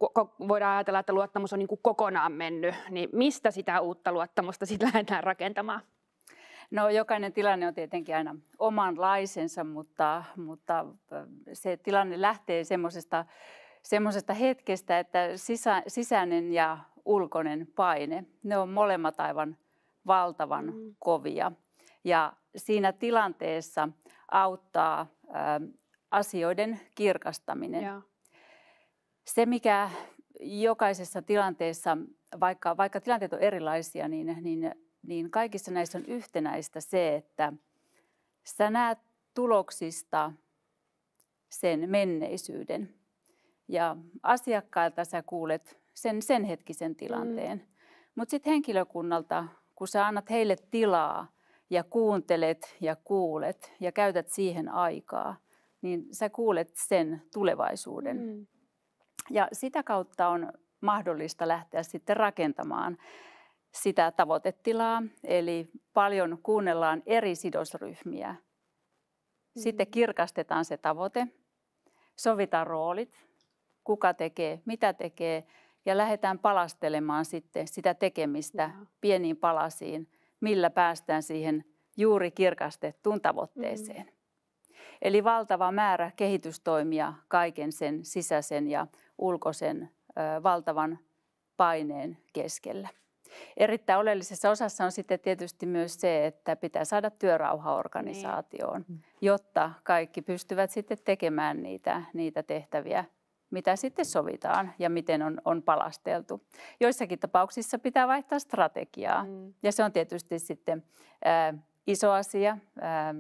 voidaan ajatella, että luottamus on niin kokonaan mennyt, niin mistä sitä uutta luottamusta sitten lähdetään rakentamaan? No jokainen tilanne on tietenkin aina omanlaisensa, mutta, mutta se tilanne lähtee semmoisesta semmoisesta hetkestä, että sisä, sisäinen ja ulkoinen paine, ne on molemmat aivan valtavan mm. kovia. Ja siinä tilanteessa auttaa ä, asioiden kirkastaminen. Ja. Se, mikä jokaisessa tilanteessa, vaikka, vaikka tilanteet on erilaisia, niin, niin niin kaikissa näissä on yhtenäistä se, että sä näet tuloksista sen menneisyyden. Ja asiakkailta sä kuulet sen, sen hetkisen tilanteen. Mm. Mutta sitten henkilökunnalta, kun sä annat heille tilaa ja kuuntelet ja kuulet ja käytät siihen aikaa, niin sä kuulet sen tulevaisuuden. Mm. Ja sitä kautta on mahdollista lähteä sitten rakentamaan sitä tavoitetilaa, eli paljon kuunnellaan eri sidosryhmiä. Mm. Sitten kirkastetaan se tavoite, sovitaan roolit, kuka tekee, mitä tekee, ja lähdetään palastelemaan sitten sitä tekemistä pieniin palasiin, millä päästään siihen juuri kirkastettuun tavoitteeseen. Mm-hmm. Eli valtava määrä kehitystoimia kaiken sen sisäisen ja ulkoisen valtavan paineen keskellä. Erittäin oleellisessa osassa on sitten tietysti myös se, että pitää saada työrauha organisaatioon, niin. jotta kaikki pystyvät sitten tekemään niitä, niitä tehtäviä, mitä sitten sovitaan ja miten on, on palasteltu. Joissakin tapauksissa pitää vaihtaa strategiaa niin. ja se on tietysti sitten ää, iso asia. Ää,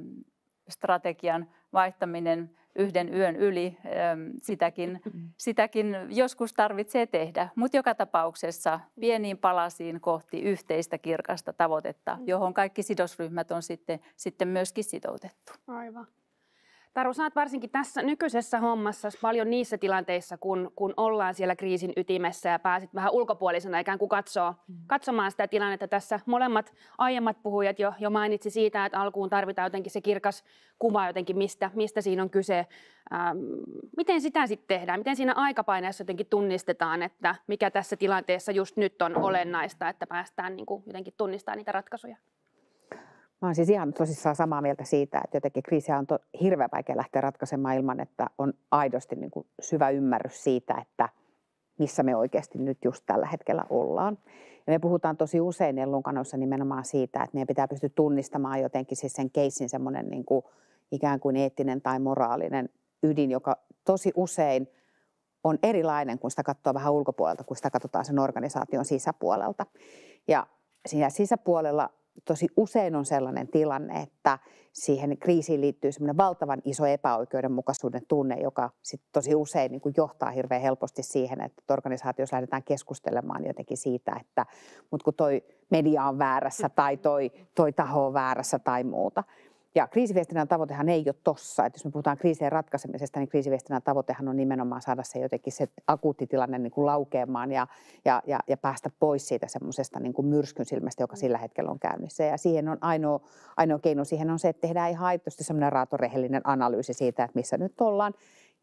strategian vaihtaminen yhden yön yli. Ähm, sitäkin, mm. sitäkin joskus tarvitsee tehdä, mutta joka tapauksessa pieniin palasiin kohti yhteistä kirkasta tavoitetta, mm. johon kaikki sidosryhmät on sitten, sitten myöskin sitoutettu. Aivan. Taru, saat varsinkin tässä nykyisessä hommassa paljon niissä tilanteissa, kun, kun ollaan siellä kriisin ytimessä ja pääsit vähän ulkopuolisena ikään kuin katsoo, mm. katsomaan sitä tilannetta. Tässä molemmat aiemmat puhujat jo, jo mainitsi siitä, että alkuun tarvitaan jotenkin se kirkas kuva jotenkin, mistä, mistä siinä on kyse. Ähm, miten sitä sitten tehdään? Miten siinä aikapaineessa jotenkin tunnistetaan, että mikä tässä tilanteessa just nyt on olennaista, että päästään niin kuin jotenkin tunnistamaan niitä ratkaisuja? Mä oon siis ihan tosissaan samaa mieltä siitä, että jotenkin kriisiä on to, hirveän vaikea lähteä ratkaisemaan ilman, että on aidosti niin kuin syvä ymmärrys siitä, että missä me oikeasti nyt just tällä hetkellä ollaan. Ja me puhutaan tosi usein ellunkanoissa nimenomaan siitä, että meidän pitää pystyä tunnistamaan jotenkin siis sen keissin semmoinen niin kuin ikään kuin eettinen tai moraalinen ydin, joka tosi usein on erilainen, kun sitä katsoo vähän ulkopuolelta, kun sitä katsotaan sen organisaation sisäpuolelta. Ja siinä sisäpuolella tosi usein on sellainen tilanne, että siihen kriisiin liittyy semmoinen valtavan iso epäoikeudenmukaisuuden tunne, joka sit tosi usein niin kuin johtaa hirveän helposti siihen, että organisaatiossa lähdetään keskustelemaan jotenkin siitä, että mutta kun toi media on väärässä mm. tai toi, toi taho on väärässä tai muuta. Ja kriisiviestinnän tavoitehan ei ole tossa. Että jos me puhutaan kriisien ratkaisemisesta, niin kriisiviestinnän tavoitehan on nimenomaan saada se jotenkin se akuutti tilanne niin kuin laukeamaan ja, ja, ja, ja päästä pois siitä semmoisesta niin kuin myrskyn silmästä, joka mm. sillä hetkellä on käynnissä. Ja siihen on ainoa, ainoa keino siihen on se, että tehdään ihan aitosti semmoinen raatorehellinen analyysi siitä, että missä nyt ollaan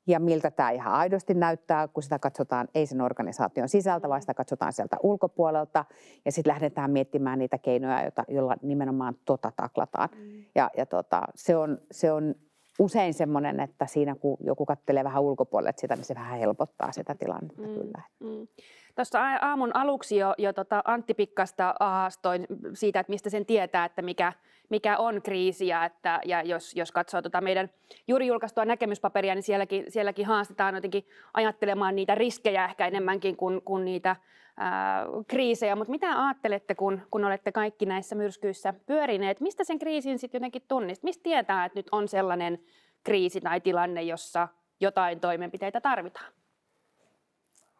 ja miltä tämä ihan aidosti näyttää, kun sitä katsotaan ei sen organisaation sisältä, vaan mm-hmm. sitä katsotaan sieltä ulkopuolelta. Ja sitten lähdetään miettimään niitä keinoja, joita, joilla nimenomaan tota taklataan. Mm. Ja, ja tota, se, on, se on usein semmoinen, että siinä kun joku katselee vähän ulkopuolelle sitä, niin se vähän helpottaa sitä tilannetta mm, kyllä. Mm. Tuossa aamun aluksi jo, jo tota Antti Pikkasta haastoin siitä, että mistä sen tietää, että mikä mikä on kriisi ja, että, ja jos, jos katsoo tuota meidän juuri julkaistua näkemyspaperia, niin sielläkin, sielläkin haastetaan jotenkin ajattelemaan niitä riskejä ehkä enemmänkin kuin, kuin niitä ää, kriisejä. Mutta mitä ajattelette, kun, kun olette kaikki näissä myrskyissä pyörineet? Mistä sen kriisin sitten jotenkin tunnist? Mistä tietää, että nyt on sellainen kriisi tai tilanne, jossa jotain toimenpiteitä tarvitaan?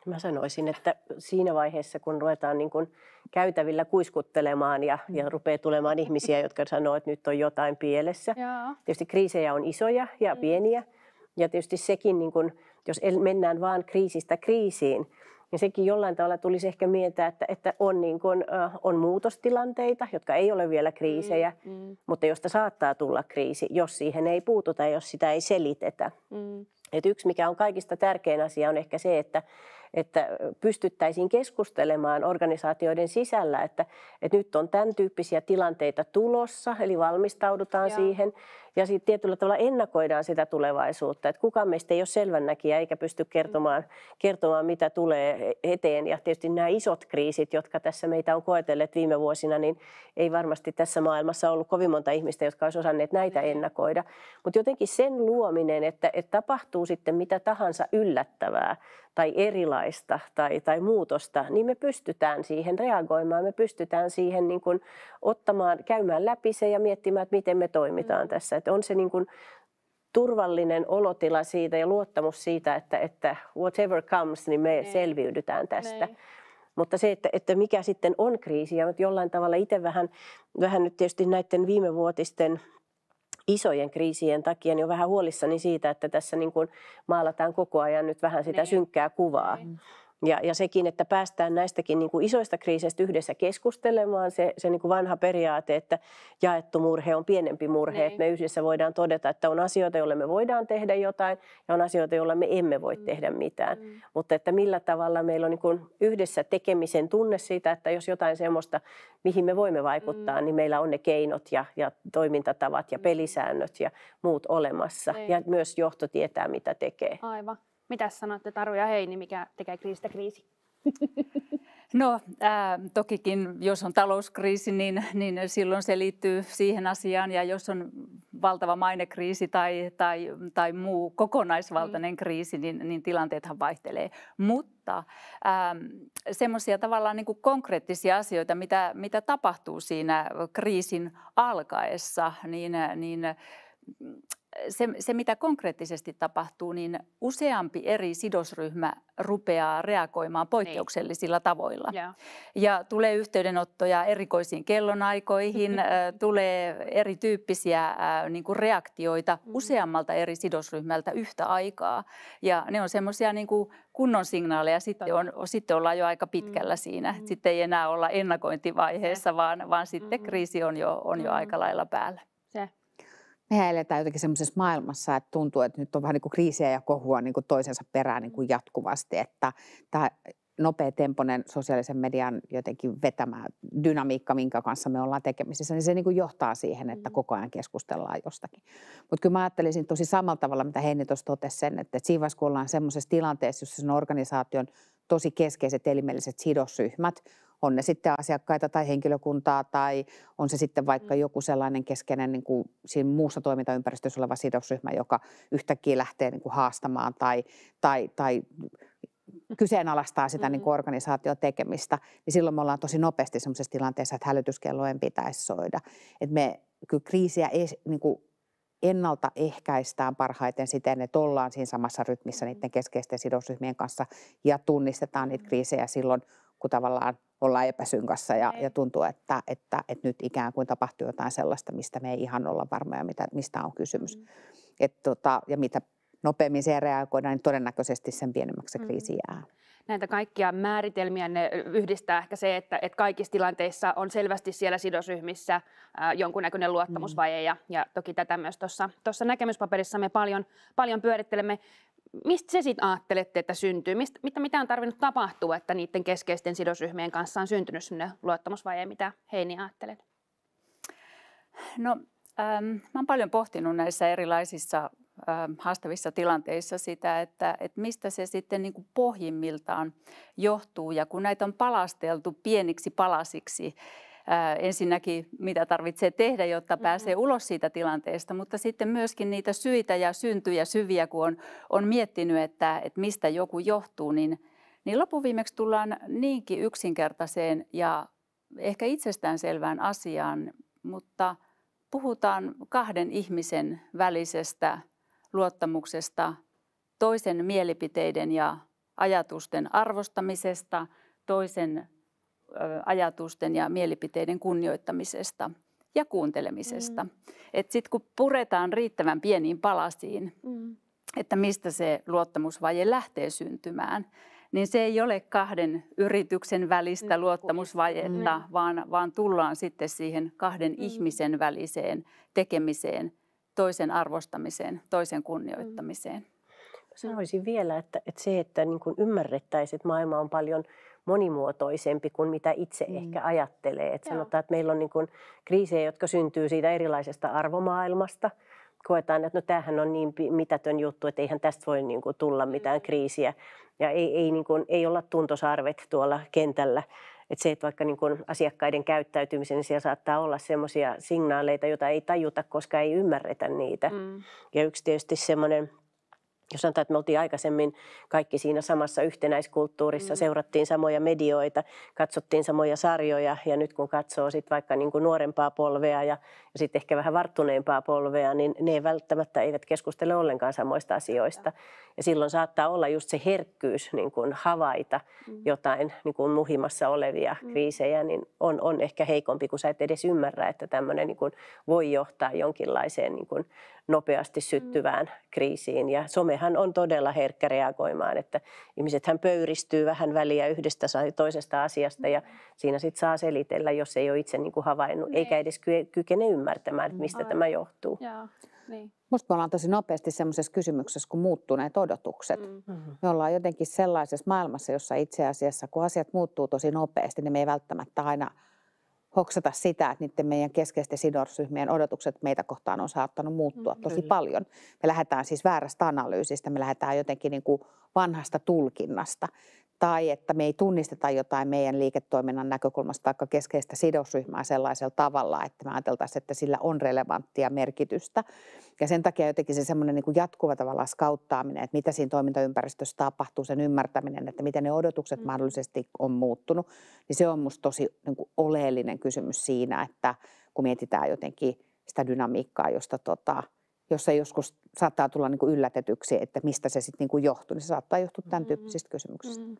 Mä sanoisin, että siinä vaiheessa, kun ruvetaan niin kuin käytävillä kuiskuttelemaan ja, ja mm. rupeaa tulemaan ihmisiä, jotka sanoo, että nyt on jotain pielessä. Jaa. Tietysti kriisejä on isoja ja mm. pieniä. Ja tietysti sekin, niin kuin, jos mennään vaan kriisistä kriisiin, niin sekin jollain tavalla tulisi ehkä mieltää, että, että on, niin kuin, on muutostilanteita, jotka ei ole vielä kriisejä, mm, mm. mutta josta saattaa tulla kriisi, jos siihen ei puututa, jos sitä ei selitetä. Mm. Et yksi, mikä on kaikista tärkein asia, on ehkä se, että että pystyttäisiin keskustelemaan organisaatioiden sisällä, että, että nyt on tämän tyyppisiä tilanteita tulossa, eli valmistaudutaan Joo. siihen ja sitten tietyllä tavalla ennakoidaan sitä tulevaisuutta, että kukaan meistä ei ole selvännäkijä eikä pysty mm. kertomaan, kertomaan, mitä tulee eteen. Ja tietysti nämä isot kriisit, jotka tässä meitä on koetelleet viime vuosina, niin ei varmasti tässä maailmassa ollut kovin monta ihmistä, jotka olisi osanneet näitä niin. ennakoida. Mutta jotenkin sen luominen, että, että tapahtuu sitten mitä tahansa yllättävää tai erilaista tai, tai muutosta, niin me pystytään siihen reagoimaan, me pystytään siihen niin kuin ottamaan, käymään läpi se ja miettimään, että miten me toimitaan mm. tässä. Että on se niin kuin turvallinen olotila siitä ja luottamus siitä, että, että whatever comes, niin me Nein. selviydytään tästä. Nein. Mutta se, että, että mikä sitten on kriisi, ja jollain tavalla itse vähän, vähän nyt tietysti näiden viimevuotisten isojen kriisien takia niin on vähän huolissani siitä, että tässä niin kuin maalataan koko ajan nyt vähän sitä niin. synkkää kuvaa. Niin. Ja, ja sekin, että päästään näistäkin niin kuin isoista kriiseistä yhdessä keskustelemaan, se, se niin kuin vanha periaate, että jaettu murhe on pienempi murhe, niin. että me yhdessä voidaan todeta, että on asioita, joille me voidaan tehdä jotain ja on asioita, joilla me emme voi mm. tehdä mitään. Mm. Mutta että millä tavalla meillä on niin kuin yhdessä tekemisen tunne siitä, että jos jotain semmoista, mihin me voimme vaikuttaa, mm. niin meillä on ne keinot ja, ja toimintatavat ja mm. pelisäännöt ja muut olemassa. Niin. Ja myös johto tietää, mitä tekee. Aivan. Mitä sanotte Taru ja Heini, mikä tekee kriisistä kriisi? No ää, tokikin, jos on talouskriisi, niin, niin silloin se liittyy siihen asiaan ja jos on valtava mainekriisi tai, tai, tai muu kokonaisvaltainen mm. kriisi, niin, niin tilanteethan vaihtelee. Mutta semmoisia tavallaan niin kuin konkreettisia asioita, mitä, mitä tapahtuu siinä kriisin alkaessa, niin, niin se, se, mitä konkreettisesti tapahtuu, niin useampi eri sidosryhmä rupeaa reagoimaan niin. poikkeuksellisilla niin. tavoilla. Ja. ja tulee yhteydenottoja erikoisiin kellonaikoihin, tulee erityyppisiä äh, niin kuin reaktioita mm-hmm. useammalta eri sidosryhmältä yhtä aikaa. Ja ne on semmoisia niin kunnon signaaleja, sitten, on, sitten ollaan jo aika mm-hmm. pitkällä mm. siinä. Mm-hmm. Sitten ei enää olla ennakointivaiheessa, vaan, vaan sitten mm. kriisi on jo, on jo aika lailla päällä. Se mehän eletään jotenkin semmoisessa maailmassa, että tuntuu, että nyt on vähän niin kuin kriisiä ja kohua niin kuin toisensa perään niin kuin jatkuvasti, että tämä nopea temponen sosiaalisen median jotenkin vetämä dynamiikka, minkä kanssa me ollaan tekemisissä, niin se niin kuin johtaa siihen, että mm. koko ajan keskustellaan jostakin. Mutta kyllä mä ajattelisin tosi samalla tavalla, mitä Heini tuossa totesi sen, että, että siinä vaiheessa, kun ollaan semmoisessa tilanteessa, jossa sen organisaation tosi keskeiset elimelliset sidosryhmät on ne sitten asiakkaita tai henkilökuntaa tai on se sitten vaikka mm. joku sellainen keskeinen niin kuin siinä muussa toimintaympäristössä oleva sidosryhmä, joka yhtäkkiä lähtee niin kuin haastamaan tai, tai, tai kyseenalaistaa sitä niin kuin mm-hmm. organisaation tekemistä, niin silloin me ollaan tosi nopeasti sellaisessa tilanteessa, että hälytyskellojen pitäisi soida. Et me kyllä kriisiä ei, niin kuin ennaltaehkäistään parhaiten siten, että ollaan siinä samassa rytmissä mm-hmm. niiden keskeisten sidosryhmien kanssa ja tunnistetaan niitä mm-hmm. kriisejä silloin, kun tavallaan ollaan epäsynkassa ja, niin. ja tuntuu, että, että, että nyt ikään kuin tapahtuu jotain sellaista, mistä me ei ihan olla varmoja, mitä, mistä on kysymys. Mm. Et, tota, ja mitä nopeammin se reagoidaan, niin todennäköisesti sen pienemmäksi se mm. kriisi jää. Näitä kaikkia määritelmiä ne yhdistää ehkä se, että, että kaikissa tilanteissa on selvästi siellä sidosryhmissä äh, jonkunnäköinen luottamusvaje. Mm. Ja, ja toki tätä myös tuossa näkemyspaperissa me paljon, paljon pyörittelemme mistä se sitten ajattelette, että syntyy? Mistä, mitä, mitä on tarvinnut tapahtua, että niiden keskeisten sidosryhmien kanssa on syntynyt sinne luottamusvaje, mitä Heini ajattelet? No, ähm, mä olen paljon pohtinut näissä erilaisissa ähm, haastavissa tilanteissa sitä, että, että mistä se sitten niin kuin pohjimmiltaan johtuu. Ja kun näitä on palasteltu pieniksi palasiksi, ensinnäkin, mitä tarvitsee tehdä, jotta mm-hmm. pääsee ulos siitä tilanteesta, mutta sitten myöskin niitä syitä ja syntyjä syviä, kun on, on miettinyt, että, että mistä joku johtuu, niin, niin lopuviimeksi tullaan niinkin yksinkertaiseen ja ehkä itsestäänselvään asiaan, mutta puhutaan kahden ihmisen välisestä luottamuksesta, toisen mielipiteiden ja ajatusten arvostamisesta, toisen ajatusten ja mielipiteiden kunnioittamisesta ja kuuntelemisesta. Mm. Sitten kun puretaan riittävän pieniin palasiin, mm. että mistä se luottamusvaje lähtee syntymään, niin se ei ole kahden yrityksen välistä mm. luottamusvajetta, mm. vaan, vaan tullaan sitten siihen kahden mm. ihmisen väliseen tekemiseen, toisen arvostamiseen, toisen kunnioittamiseen. Mm sanoisin vielä, että, että se, että niin ymmärrettäisiin, että maailma on paljon – monimuotoisempi kuin mitä itse mm. ehkä ajattelee. Et sanotaan, että meillä on niin kuin kriisejä, jotka syntyy siitä erilaisesta arvomaailmasta. Koetaan, että no tämähän on niin mitätön juttu, että eihän tästä voi niin kuin tulla mm. mitään kriisiä. Ja ei, ei, niin kuin, ei olla tuntosarvet tuolla kentällä. Että se, että vaikka niin kuin asiakkaiden käyttäytymisen, niin siellä saattaa olla semmoisia signaaleita, joita ei tajuta, koska ei ymmärretä niitä. Mm. Ja yksi tietysti semmoinen – jos sanotaan, että me oltiin aikaisemmin kaikki siinä samassa yhtenäiskulttuurissa, mm. seurattiin samoja medioita, katsottiin samoja sarjoja ja nyt kun katsoo sit vaikka niin kuin nuorempaa polvea ja, ja sitten ehkä vähän varttuneempaa polvea, niin ne välttämättä eivät keskustele ollenkaan samoista asioista. Ja silloin saattaa olla just se herkkyys niin kuin havaita mm. jotain niin kuin muhimassa olevia mm. kriisejä, niin on, on ehkä heikompi, kun sä et edes ymmärrä, että tämmöinen niin kuin voi johtaa jonkinlaiseen niin kuin nopeasti mm. syttyvään mm. kriisiin. Ja some hän on todella herkkä reagoimaan, että ihmisethän pöyristyy vähän väliä yhdestä tai toisesta asiasta ja mm. siinä sitten saa selitellä, jos ei ole itse niin kuin havainnut, niin. eikä edes kykene ymmärtämään, että mistä Aivan. tämä johtuu. Niin. Musta me ollaan tosi nopeasti sellaisessa kysymyksessä kuin muuttuneet odotukset. Mm. Mm-hmm. Me ollaan jotenkin sellaisessa maailmassa, jossa itse asiassa kun asiat muuttuu tosi nopeasti, niin me ei välttämättä aina – hoksata sitä, että niiden meidän keskeisten sidosryhmien odotukset meitä kohtaan on saattanut muuttua mm, tosi kyllä. paljon. Me lähdetään siis väärästä analyysistä, me lähdetään jotenkin niin kuin vanhasta tulkinnasta tai että me ei tunnisteta jotain meidän liiketoiminnan näkökulmasta tai keskeistä sidosryhmää sellaisella tavalla, että me ajateltaisiin, että sillä on relevanttia merkitystä. Ja sen takia jotenkin se semmoinen niin jatkuva tavallaan skauttaaminen, että mitä siinä toimintaympäristössä tapahtuu, sen ymmärtäminen, että miten ne odotukset mm. mahdollisesti on muuttunut, niin se on musta tosi niin kuin oleellinen kysymys siinä, että kun mietitään jotenkin sitä dynamiikkaa, josta tota, jossa joskus saattaa tulla niin kuin yllätetyksi, että mistä se sitten niin johtuu, niin se saattaa johtua tämän mm. tyyppisistä kysymyksistä. Mm.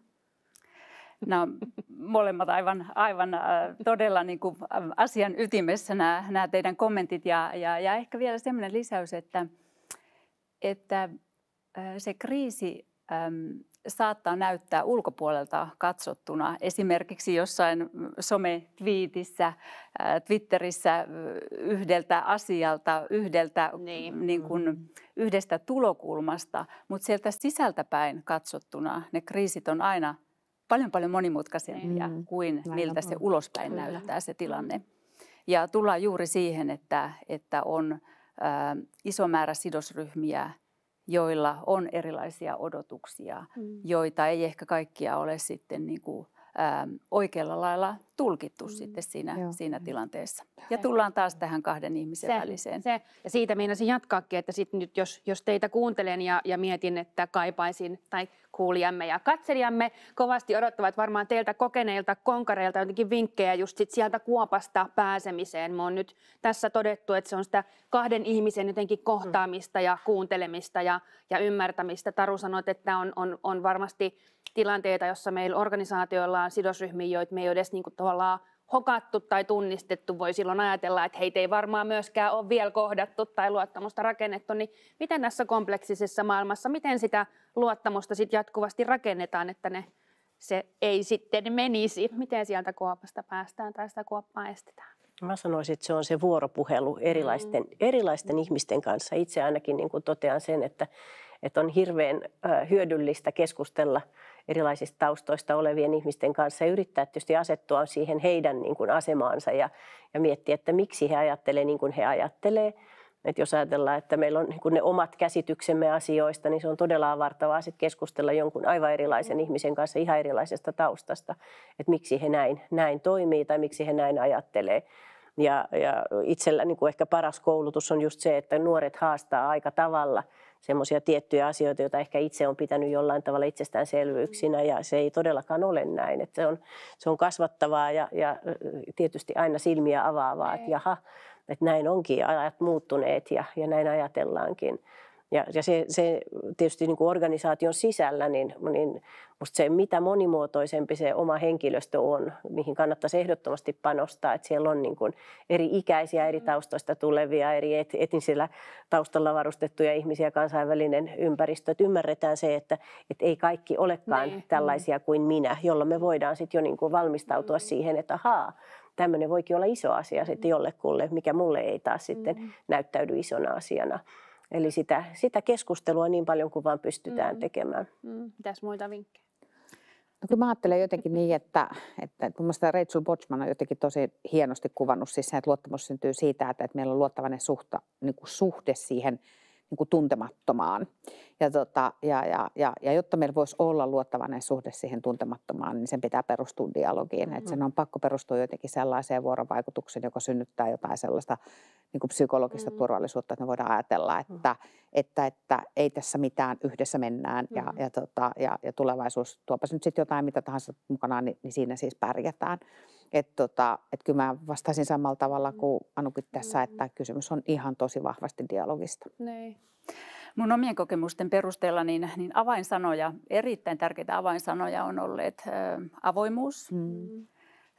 No, molemmat aivan, aivan äh, todella niin kuin äh, asian ytimessä nämä, nämä teidän kommentit ja, ja, ja ehkä vielä sellainen lisäys, että, että äh, se kriisi saattaa näyttää ulkopuolelta katsottuna. Esimerkiksi jossain tweetissä, äh, Twitterissä äh, yhdeltä asialta, yhdeltä, niin. Niin kuin, mm-hmm. yhdestä tulokulmasta, mutta sieltä sisältäpäin katsottuna ne kriisit on aina paljon paljon monimutkaisempia mm. kuin miltä se ulospäin Kyllä. näyttää se tilanne. Ja tullaan juuri siihen, että, että on äh, iso määrä sidosryhmiä – joilla on erilaisia odotuksia, mm. joita ei ehkä kaikkia ole sitten niin kuin, ä, oikealla lailla tulkittu mm. sitten siinä, siinä tilanteessa. Ja tullaan taas tähän kahden ihmisen se, väliseen. Se. Ja siitä meinasin jatkaakin, että sit nyt jos, jos teitä kuuntelen ja, ja mietin, että kaipaisin tai kuulijamme ja katselijamme kovasti odottavat varmaan teiltä kokeneilta konkareilta jotenkin vinkkejä just sit sieltä kuopasta pääsemiseen. Mä on nyt tässä todettu, että se on sitä kahden ihmisen jotenkin mm. kohtaamista ja kuuntelemista ja, ja ymmärtämistä. Taru sanoit, että on, on, on varmasti tilanteita, jossa meillä organisaatioilla on sidosryhmiä, joita me ei edes niin kuin, tavallaan hokattu tai tunnistettu, voi silloin ajatella, että heitä ei varmaan myöskään ole vielä kohdattu tai luottamusta rakennettu, niin miten tässä kompleksisessa maailmassa, miten sitä luottamusta sitten jatkuvasti rakennetaan, että ne, se ei sitten menisi, miten sieltä kuopasta päästään tai sitä kuoppaa estetään? Mä sanoisin, että se on se vuoropuhelu erilaisten, mm. erilaisten mm. ihmisten kanssa. Itse ainakin niin kuin totean sen, että, että on hirveän äh, hyödyllistä keskustella erilaisista taustoista olevien ihmisten kanssa ja yrittää tietysti asettua siihen heidän niin kuin asemaansa ja, ja miettiä, että miksi he ajattelee niin kuin he ajattelee. Et jos ajatellaan, että meillä on niin ne omat käsityksemme asioista, niin se on todella avartavaa sit keskustella jonkun aivan erilaisen ihmisen kanssa ihan erilaisesta taustasta, että miksi he näin, näin toimii tai miksi he näin ajattelee. Ja, ja itsellä niin kuin ehkä paras koulutus on just se, että nuoret haastaa aika tavalla – semmoisia tiettyjä asioita, joita ehkä itse on pitänyt jollain tavalla itsestäänselvyyksinä ja se ei todellakaan ole näin. Että se, on, se on kasvattavaa ja, ja tietysti aina silmiä avaavaa, että jaha, että näin onkin ajat muuttuneet ja, ja näin ajatellaankin. Ja, ja se, se tietysti niin kuin organisaation sisällä, niin, niin musta se mitä monimuotoisempi se oma henkilöstö on, mihin kannattaisi ehdottomasti panostaa, että siellä on niin kuin eri ikäisiä, eri mm. taustoista tulevia, eri et, etnisillä taustalla varustettuja ihmisiä, kansainvälinen ympäristö, että ymmärretään se, että, että ei kaikki olekaan niin. Mm. tällaisia kuin minä, jolloin me voidaan sitten jo niin kuin valmistautua niin. siihen, että haa tämmöinen voikin olla iso asia sitten jollekulle, mikä mulle ei taas sitten mm. näyttäydy isona asiana. Eli sitä, sitä keskustelua niin paljon kuin vaan pystytään mm. tekemään. Mm. Mitäs muita vinkkejä? No kyllä mä ajattelen jotenkin niin, että, että mun mielestä Rachel Botsman on jotenkin tosi hienosti kuvannut siis sen, että luottamus syntyy siitä, että, että meillä on luottavainen suhta, niin kuin suhde siihen niin kuin tuntemattomaan. Ja, tota, ja, ja, ja, ja jotta meillä voisi olla luottavainen suhde siihen tuntemattomaan, niin sen pitää perustua dialogiin. Mm-hmm. Et sen mm-hmm. on pakko perustua jotenkin sellaiseen vuorovaikutukseen, joka synnyttää jotain sellaista niin kuin psykologista mm-hmm. turvallisuutta, että me voidaan ajatella, että, mm-hmm. että, että, että ei tässä mitään, yhdessä mennään ja, mm-hmm. ja, ja, tota, ja, ja tulevaisuus tuopas nyt sitten jotain mitä tahansa mukanaan niin, niin siinä siis pärjätään. Mm-hmm. Että tota, et kyllä mä vastasin samalla tavalla mm. kuin Anukin tässä, mm-hmm. että kysymys on ihan tosi vahvasti dialogista. Niin. Mun omien kokemusten perusteella niin, niin avainsanoja, erittäin tärkeitä avainsanoja on olleet ä, avoimuus, mm. mm.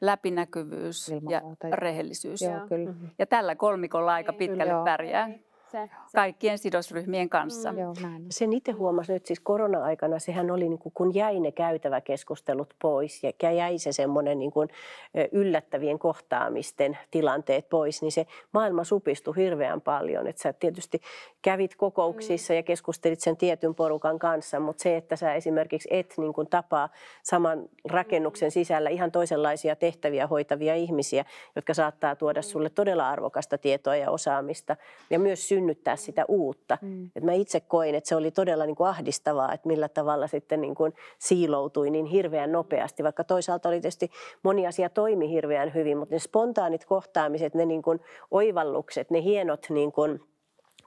läpinäkyvyys Ilman ja muuta. rehellisyys. Joo, kyllä. Mm-hmm. Ja tällä kolmikolla aika niin, pitkälle kyllä, pärjää. Joo. Niin se, se. kaikkien sidosryhmien kanssa. Mm. Joo, näin. Sen itse huomasin nyt siis korona-aikana, sehän oli niin kuin, kun jäi ne käytäväkeskustelut pois ja jäi se semmoinen niin kuin yllättävien kohtaamisten tilanteet pois, niin se maailma supistui hirveän paljon. Että sä tietysti kävit kokouksissa mm. ja keskustelit sen tietyn porukan kanssa, mutta se, että sä esimerkiksi et niin kuin tapaa saman rakennuksen mm. sisällä ihan toisenlaisia tehtäviä hoitavia ihmisiä, jotka saattaa tuoda mm. sulle todella arvokasta tietoa ja osaamista ja myös sy- synnyttää sitä uutta. Mm. Et mä itse koin, että se oli todella niin kuin ahdistavaa, että millä tavalla sitten niin kuin siiloutui niin hirveän nopeasti, vaikka toisaalta oli tietysti moni asia toimi hirveän hyvin, mutta ne spontaanit kohtaamiset, ne niin kuin oivallukset, ne hienot niin kuin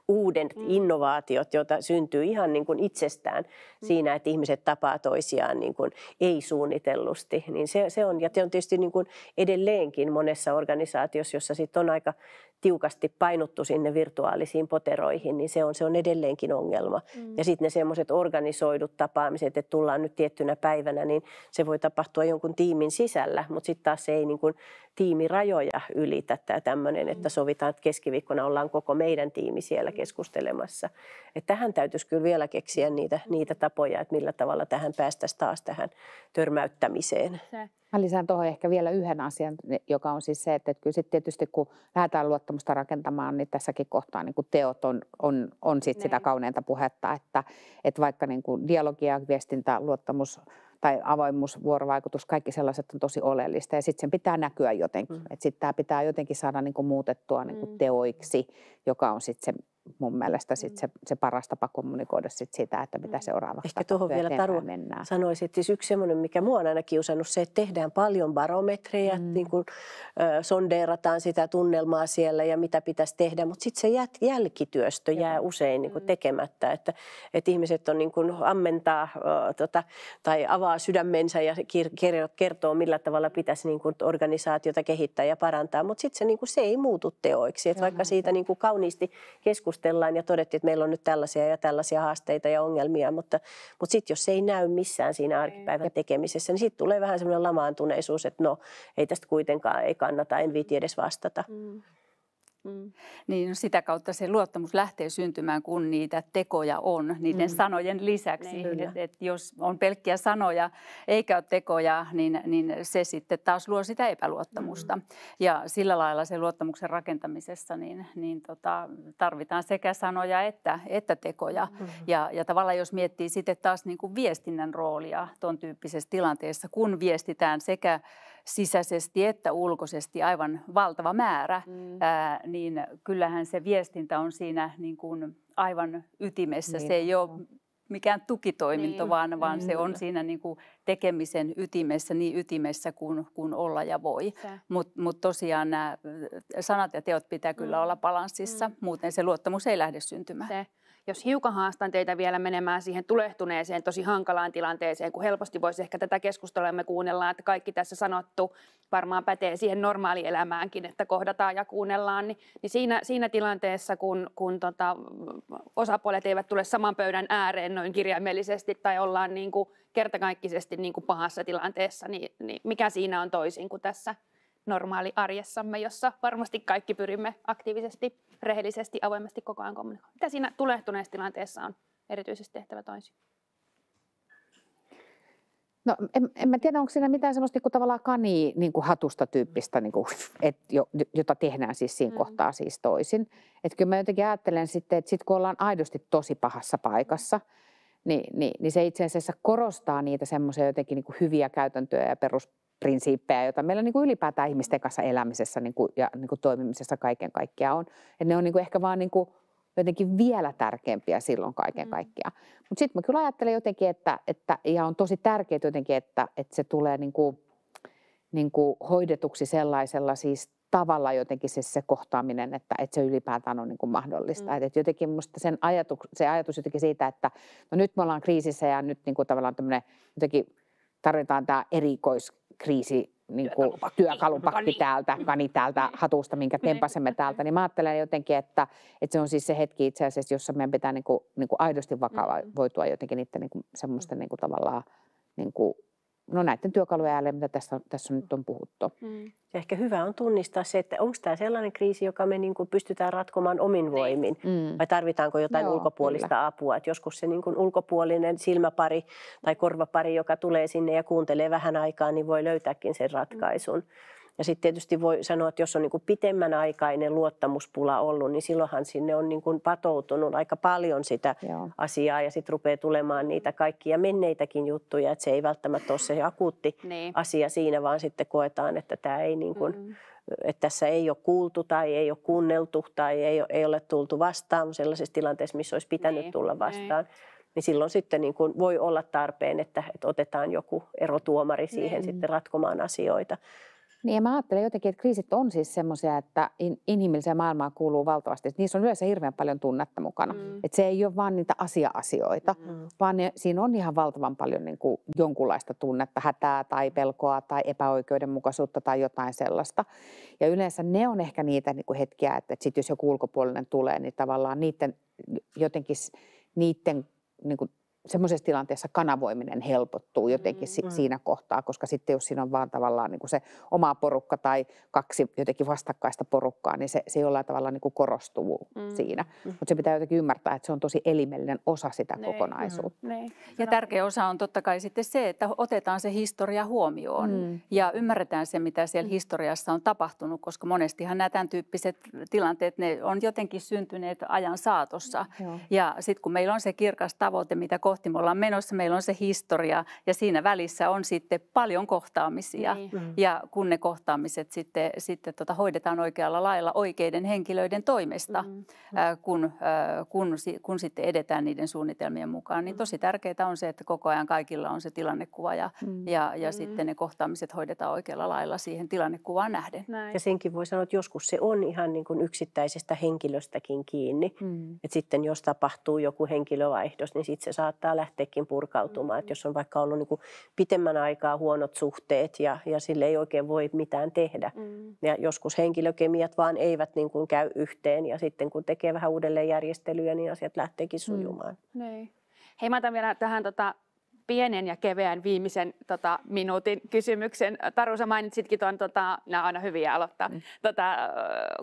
uuden mm. innovaatiot, joita syntyy ihan niin kuin itsestään mm. siinä, että ihmiset tapaa toisiaan niin kuin ei-suunnitellusti. Niin se, se on, ja se on tietysti niin kuin edelleenkin monessa organisaatiossa, jossa sit on aika tiukasti painottu sinne virtuaalisiin poteroihin, niin se on, se on edelleenkin ongelma. Mm. Ja sitten ne semmoiset organisoidut tapaamiset, että tullaan nyt tiettynä päivänä, niin se voi tapahtua jonkun tiimin sisällä, mutta sitten taas se ei niin kuin tiimirajoja ylitä tämä tämmöinen, että mm. sovitaan, että keskiviikkona ollaan koko meidän tiimi siellä mm. keskustelemassa. Et tähän täytyisi kyllä vielä keksiä niitä, niitä tapoja, että millä tavalla tähän päästäisiin taas tähän törmäyttämiseen. Se. Mä lisään tuohon ehkä vielä yhden asian, joka on siis se, että kyllä sitten tietysti kun lähdetään luottamusta rakentamaan, niin tässäkin kohtaa niin kuin teot on, on, on sit sitä niin. kauneinta puhetta, että, että vaikka niin kuin dialogia, viestintä, luottamus tai avoimuus, vuorovaikutus, kaikki sellaiset on tosi oleellista ja sitten sen pitää näkyä jotenkin. Mm. Että sitten tämä pitää jotenkin saada niin kuin muutettua niin kuin mm. teoiksi, joka on sitten se mun mielestä sit mm. se, se paras tapa kommunikoida sit sitä, että mitä mm. seuraavaksi Ehkä tuohon vielä Taru mennään. sanoisin, että siis yksi semmoinen, mikä mua on aina kiusannut, se, että tehdään paljon barometreja, mm. niin kun, ö, sondeerataan sitä tunnelmaa siellä ja mitä pitäisi tehdä, mutta sitten se jälkityöstö jälkityöstö jää usein niin kun, mm. tekemättä, että, että ihmiset on niin kun, ammentaa ö, tota, tai avaa sydämensä ja kir- kertoo, millä tavalla pitäisi niin kun, organisaatiota kehittää ja parantaa, mutta sitten se, niin se ei muutu teoiksi, että vaikka siitä niin kun, kauniisti keskustellaan, keskustellaan ja todettiin, että meillä on nyt tällaisia ja tällaisia haasteita ja ongelmia, mutta, mutta sitten jos se ei näy missään siinä niin. arkipäivän tekemisessä, niin sitten tulee vähän semmoinen lamaantuneisuus, että no ei tästä kuitenkaan, ei kannata, en viiti edes vastata. Mm. Mm. Niin no sitä kautta se luottamus lähtee syntymään, kun niitä tekoja on niiden mm. sanojen lisäksi. Niin, et, et jos on pelkkiä sanoja eikä ole tekoja, niin, niin se sitten taas luo sitä epäluottamusta. Mm. Ja sillä lailla se luottamuksen rakentamisessa niin, niin tota, tarvitaan sekä sanoja että, että tekoja. Mm. Ja, ja tavallaan jos miettii sitten taas niin kuin viestinnän roolia tuon tyyppisessä tilanteessa, kun viestitään sekä sisäisesti että ulkoisesti aivan valtava määrä, mm. ää, niin kyllähän se viestintä on siinä niin kuin aivan ytimessä. Niin. Se ei ole mikään tukitoiminto, niin. vaan, vaan mm. se on siinä niin kuin tekemisen ytimessä, niin ytimessä kuin, kuin olla ja voi. Mutta mut tosiaan nämä sanat ja teot pitää kyllä mm. olla balanssissa, mm. muuten se luottamus ei lähde syntymään. Se. Jos hiukan haastan teitä vielä menemään siihen tulehtuneeseen, tosi hankalaan tilanteeseen, kun helposti voisi ehkä tätä keskustelua me kuunnellaan, että kaikki tässä sanottu varmaan pätee siihen normaalielämäänkin, että kohdataan ja kuunnellaan, niin, niin siinä, siinä tilanteessa, kun, kun tota, osapuolet eivät tule saman pöydän ääreen noin kirjaimellisesti tai ollaan niin kuin kertakaikkisesti niin kuin pahassa tilanteessa, niin, niin mikä siinä on toisin kuin tässä – normaali arjessamme, jossa varmasti kaikki pyrimme aktiivisesti, rehellisesti, avoimesti koko ajan kommunikoimaan. Mitä siinä tulehtuneessa tilanteessa on erityisesti tehtävä toisin? No en, en mä tiedä, onko siinä mitään sellaista niin kuin tavallaan kani niin kuin hatusta tyyppistä, niin kuin, et, jo, jota tehdään siis siinä mm. kohtaa siis toisin. Et kyllä mä jotenkin ajattelen sitten, että sit kun ollaan aidosti tosi pahassa paikassa, niin, niin, niin se itse asiassa korostaa niitä semmoisia jotenkin niin kuin hyviä käytäntöjä ja perus, prinsiippejä, joita meillä niin kuin ylipäätään ihmisten kanssa elämisessä niin kuin, ja niin kuin toimimisessa kaiken kaikkiaan on. Et ne on niin kuin ehkä vaan niin kuin jotenkin vielä tärkeämpiä silloin kaiken mm. kaikkiaan. Mutta sitten mä kyllä ajattelen jotenkin, että, että ja on tosi tärkeää jotenkin, että, että se tulee niin kuin, niin kuin hoidetuksi sellaisella siis tavalla jotenkin siis se kohtaaminen, että, että se ylipäätään on niin kuin mahdollista. Mm. Että jotenkin musta sen ajatus, se ajatus jotenkin siitä, että no nyt me ollaan kriisissä ja nyt niin kuin tavallaan tämmöinen jotenkin tarvitaan tämä erikois kriisi niin kuin työkalupakki niin. täältä, kani täältä hatusta, minkä niin. tempasemme täältä, niin mä ajattelen jotenkin, että, että se on siis se hetki itse asiassa, jossa meidän pitää niin kuin, niin kuin aidosti vakavoitua mm. jotenkin niiden niin kuin, semmoisten niin kuin, tavallaan niin kuin, no näiden työkalujen äärelle, mitä tässä, tässä nyt on puhuttu. Mm. ehkä hyvä on tunnistaa se, että onko tämä sellainen kriisi, joka me niin kuin pystytään ratkomaan omin niin. voimin, mm. vai tarvitaanko jotain Joo, ulkopuolista kyllä. apua. Et joskus se niin kuin ulkopuolinen silmäpari tai korvapari, joka tulee sinne ja kuuntelee vähän aikaa, niin voi löytääkin sen ratkaisun. Mm. Ja sitten tietysti voi sanoa, että jos on niin kuin pitemmän aikainen luottamuspula ollut, niin silloinhan sinne on niin kuin patoutunut aika paljon sitä Joo. asiaa ja sitten rupeaa tulemaan niitä kaikkia menneitäkin juttuja, että se ei välttämättä ole se akuutti niin. asia siinä, vaan sitten koetaan, että tämä ei niin kuin, mm-hmm että tässä ei ole kuultu tai ei ole kuunneltu tai ei, ei ole tultu vastaan sellaisessa tilanteessa, missä olisi pitänyt niin, tulla niin. vastaan. Niin. niin silloin sitten niin kuin voi olla tarpeen, että, että otetaan joku erotuomari siihen niin. sitten ratkomaan asioita. Niin ja mä ajattelen jotenkin, että kriisit on siis semmoisia, että in, inhimilliseen maailmaan kuuluu valtavasti. Että niissä on yleensä hirveän paljon tunnetta mukana. Mm. Että se ei ole vaan niitä asia-asioita, mm. vaan ne, siinä on ihan valtavan paljon niin kuin jonkunlaista tunnetta, hätää tai pelkoa tai epäoikeudenmukaisuutta tai jotain sellaista. Ja yleensä ne on ehkä niitä niin kuin hetkiä, että, että sitten jos joku ulkopuolinen tulee, niin tavallaan niiden jotenkin niiden niin kuin semmoisessa tilanteessa kanavoiminen helpottuu jotenkin mm si- siinä kohtaa, koska sitten jos siinä on vaan tavallaan niin kuin se oma porukka tai kaksi jotenkin vastakkaista porukkaa, niin se, se jollain tavalla niin kuin korostuu mm siinä. Mutta se pitää jotenkin ymmärtää, että se on tosi elimellinen osa sitä ne, niin. kokonaisuutta. Mm, niin. Ja no. tärkeä osa on totta kai sitten se, että otetaan se historia huomioon mm. ja ymmärretään se, mitä siellä mm. historiassa on tapahtunut, koska monestihan nämä tämän tyyppiset tilanteet, ne on jotenkin syntyneet ajan saatossa. Joo. Ja sitten kun meillä on se kirkas tavoite, mitä kohti me ollaan menossa, meillä on se historia ja siinä välissä on sitten paljon kohtaamisia. Niin. mm Ja kun ne kohtaamiset sitten, sitten tota hoidetaan oikealla lailla oikeiden henkilöiden toimesta, mm-hmm. kun, ää, kun, kun sitten edetään niiden suunnitelmien mukaan, niin mm. tosi tärkeää on se, että koko ajan kaikilla on se tilannekuva ja, mm-hmm. ja, ja mm. sitten ne kohtaamiset hoidetaan oikealla lailla siihen tilannekuvaan nähden. Näin. Ja senkin voi sanoa, että joskus se on ihan niin kuin yksittäisestä henkilöstäkin kiinni. Mm-hmm. Että sitten jos tapahtuu joku henkilövaihdos, niin sitten se saattaa saattaa lähteäkin purkautumaan. Mm-hmm. Että jos mm-hmm. on vaikka ollut niin kuin pitemmän aikaa huonot suhteet ja, ja sille ei oikein voi mitään tehdä. Mm-hmm. Ja joskus henkilökemiat vaan eivät niin kuin käy yhteen ja sitten kun tekee vähän järjestelyjä, niin asiat lähteekin mm. sujumaan. Mm-hmm. Hei, mä otan vielä tähän tota, pienen ja keveän viimeisen tota, minuutin kysymyksen. Taru, sä mainitsitkin tuon, tota, nämä on aina hyviä aloittaa, mm. tota,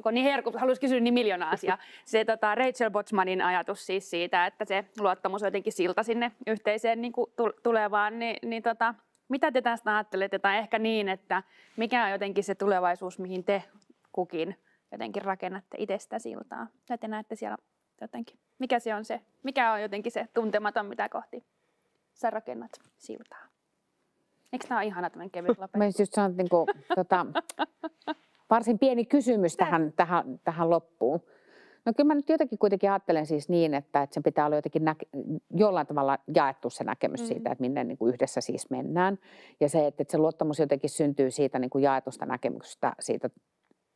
kun niin herkut, haluaisin kysyä niin miljoona asiaa. Se tota, Rachel Botsmanin ajatus siis siitä, että se luottamus on jotenkin silta sinne yhteiseen niin tulevaan, niin, niin tota, mitä te tästä ajattelette? Tai ehkä niin, että mikä on jotenkin se tulevaisuus, mihin te kukin jotenkin rakennatte sitä siltaa? Ja te näette siellä jotenkin, mikä se on se, mikä on jotenkin se tuntematon, mitä kohti sä rakennat siltaa. Eikö tämä ole ihana tämmöinen kevyt lopetus? Mä just sanon, niin kuin, tota, varsin pieni kysymys tähän, tähän, tähän loppuun. No kyllä mä nyt jotenkin kuitenkin ajattelen siis niin, että, että sen pitää olla jotenkin näke- jollain tavalla jaettu se näkemys mm. siitä, että minne niin kuin yhdessä siis mennään. Ja se, että, että se luottamus jotenkin syntyy siitä niin kuin jaetusta näkemyksestä siitä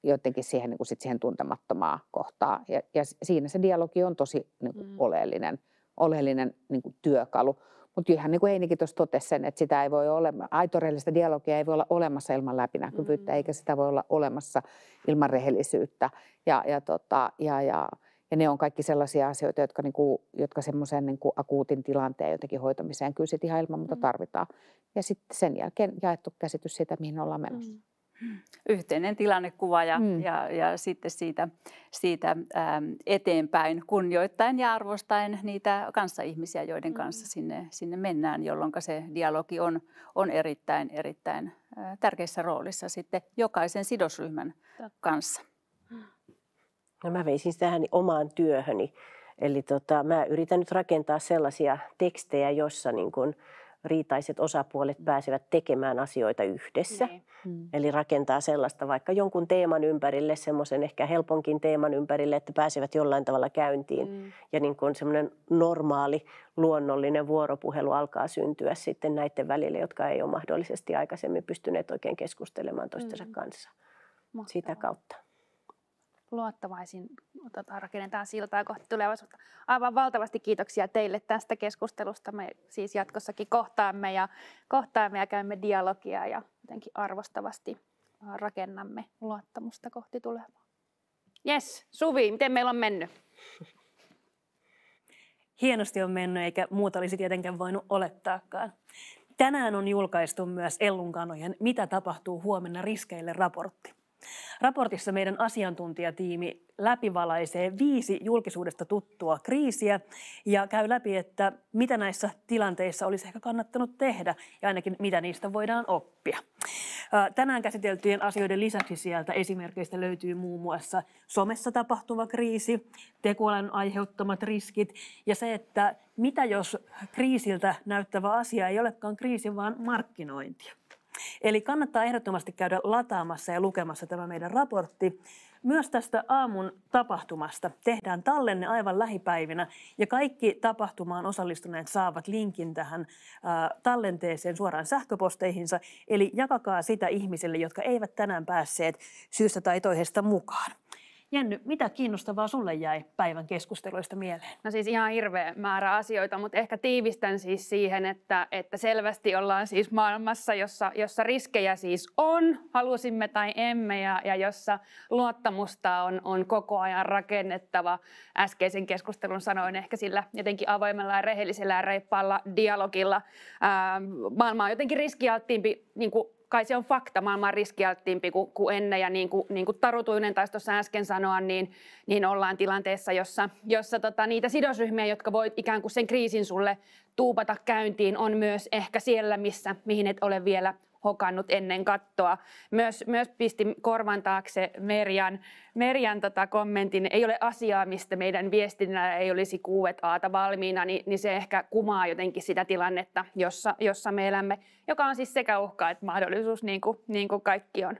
jotenkin siihen, niin kuin sit siihen tuntemattomaan kohtaan. Ja, ja siinä se dialogi on tosi niin kuin mm. oleellinen, oleellinen niin kuin työkalu. Mutta kyllähän niin kuin Heinikin tuossa totesi sen, että sitä ei voi olla, aitorellista dialogia ei voi olla olemassa ilman läpinäkyvyyttä, mm. eikä sitä voi olla olemassa ilman rehellisyyttä. Ja, ja, tota, ja, ja, ja ne on kaikki sellaisia asioita, jotka, niin kuin, jotka semmoisen niin kuin akuutin tilanteen jotenkin hoitamiseen kyllä sitten ihan ilman muuta mm. tarvitaan. Ja sitten sen jälkeen jaettu käsitys siitä, mihin ollaan menossa. Mm yhteinen tilannekuva ja, mm. ja, ja sitten siitä, siitä äm, eteenpäin kunnioittain ja arvostaen niitä kanssaihmisiä, joiden mm. kanssa sinne, sinne mennään, jolloin se dialogi on, on erittäin, erittäin äh, tärkeässä roolissa sitten jokaisen sidosryhmän kanssa. No mä veisin tähän omaan työhöni. Eli tota, mä yritän nyt rakentaa sellaisia tekstejä, jossa niin kun, riitaiset osapuolet pääsevät tekemään asioita yhdessä. Niin. Mm. Eli rakentaa sellaista vaikka jonkun teeman ympärille, semmoisen ehkä helponkin teeman ympärille, että pääsevät jollain tavalla käyntiin. Mm. Ja niin kuin semmoinen normaali, luonnollinen vuoropuhelu alkaa syntyä sitten näiden välille, jotka ei ole mahdollisesti aikaisemmin pystyneet oikein keskustelemaan toistensa mm. kanssa. Mahtavaa. Sitä kautta luottavaisin tota, rakennetaan siltaa kohti tulevaisuutta. Aivan valtavasti kiitoksia teille tästä keskustelusta. Me siis jatkossakin kohtaamme ja, kohtaamme ja käymme dialogia ja jotenkin arvostavasti rakennamme luottamusta kohti tulevaa. Yes, Suvi, miten meillä on mennyt? Hienosti on mennyt, eikä muuta olisi tietenkään voinut olettaakaan. Tänään on julkaistu myös Ellun kanojen Mitä tapahtuu huomenna riskeille raportti. Raportissa meidän asiantuntijatiimi läpivalaisee viisi julkisuudesta tuttua kriisiä ja käy läpi, että mitä näissä tilanteissa olisi ehkä kannattanut tehdä ja ainakin mitä niistä voidaan oppia. Tänään käsiteltyjen asioiden lisäksi sieltä esimerkkeistä löytyy muun muassa somessa tapahtuva kriisi, tekoälyn aiheuttamat riskit ja se, että mitä jos kriisiltä näyttävä asia ei olekaan kriisi, vaan markkinointia. Eli kannattaa ehdottomasti käydä lataamassa ja lukemassa tämä meidän raportti. Myös tästä aamun tapahtumasta tehdään tallenne aivan lähipäivinä ja kaikki tapahtumaan osallistuneet saavat linkin tähän tallenteeseen suoraan sähköposteihinsa. Eli jakakaa sitä ihmisille, jotka eivät tänään päässeet syystä tai toisesta mukaan. Jenny, mitä kiinnostavaa sulle jäi päivän keskusteluista mieleen? No siis ihan hirveä määrä asioita, mutta ehkä tiivistän siis siihen, että, että selvästi ollaan siis maailmassa, jossa, jossa riskejä siis on, halusimme tai emme, ja, ja jossa luottamusta on, on koko ajan rakennettava. Äskeisen keskustelun sanoin ehkä sillä jotenkin avoimella ja rehellisellä ja reippaalla dialogilla. Ää, maailma on jotenkin riskialttiimpi niin kuin kai se on fakta, maailma on riskialttiimpi kuin, kuin ennen ja niin kuin, niin kuin Tarutuinen taisi tuossa äsken sanoa, niin, niin ollaan tilanteessa, jossa, jossa tota, niitä sidosryhmiä, jotka voi ikään kuin sen kriisin sulle tuupata käyntiin, on myös ehkä siellä, missä, mihin et ole vielä hokannut ennen kattoa. Myös, myös pisti korvan taakse Merjan, Merjan tota kommentin, ei ole asiaa, mistä meidän viestinnällä ei olisi kuuet aata valmiina, niin, niin se ehkä kumaa jotenkin sitä tilannetta, jossa, jossa me elämme, joka on siis sekä uhka että mahdollisuus, niin kuin, niin kuin kaikki on.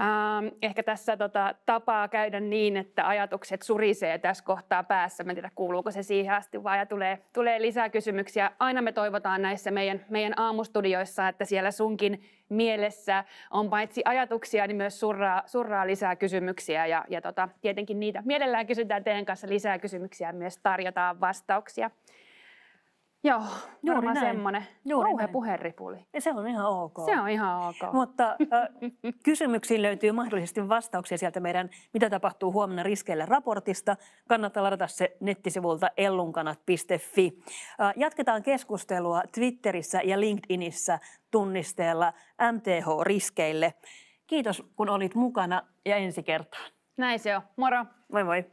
Ähm, ehkä tässä tota, tapaa käydä niin, että ajatukset surisee tässä kohtaa päässä. Mä en tiedä, kuuluuko se siihen asti vai ja tulee, tulee lisää kysymyksiä. Aina me toivotaan näissä meidän, meidän aamustudioissa, että siellä sunkin mielessä on paitsi ajatuksia, niin myös surraa, surraa lisää kysymyksiä. Ja, ja tota, tietenkin niitä mielellään kysytään teidän kanssa lisää kysymyksiä ja myös tarjotaan vastauksia. Joo, Juuri näin. semmoinen. Juuri Kauhe puheripuli. Se on ihan ok. Se on ihan ok. Mutta äh, kysymyksiin löytyy mahdollisesti vastauksia sieltä meidän Mitä tapahtuu huomenna riskeillä raportista. Kannattaa ladata se nettisivulta ellunkanat.fi. Äh, jatketaan keskustelua Twitterissä ja LinkedInissä tunnisteella MTH-riskeille. Kiitos kun olit mukana ja ensi kertaan. Näin se on. Moro. Moi moi.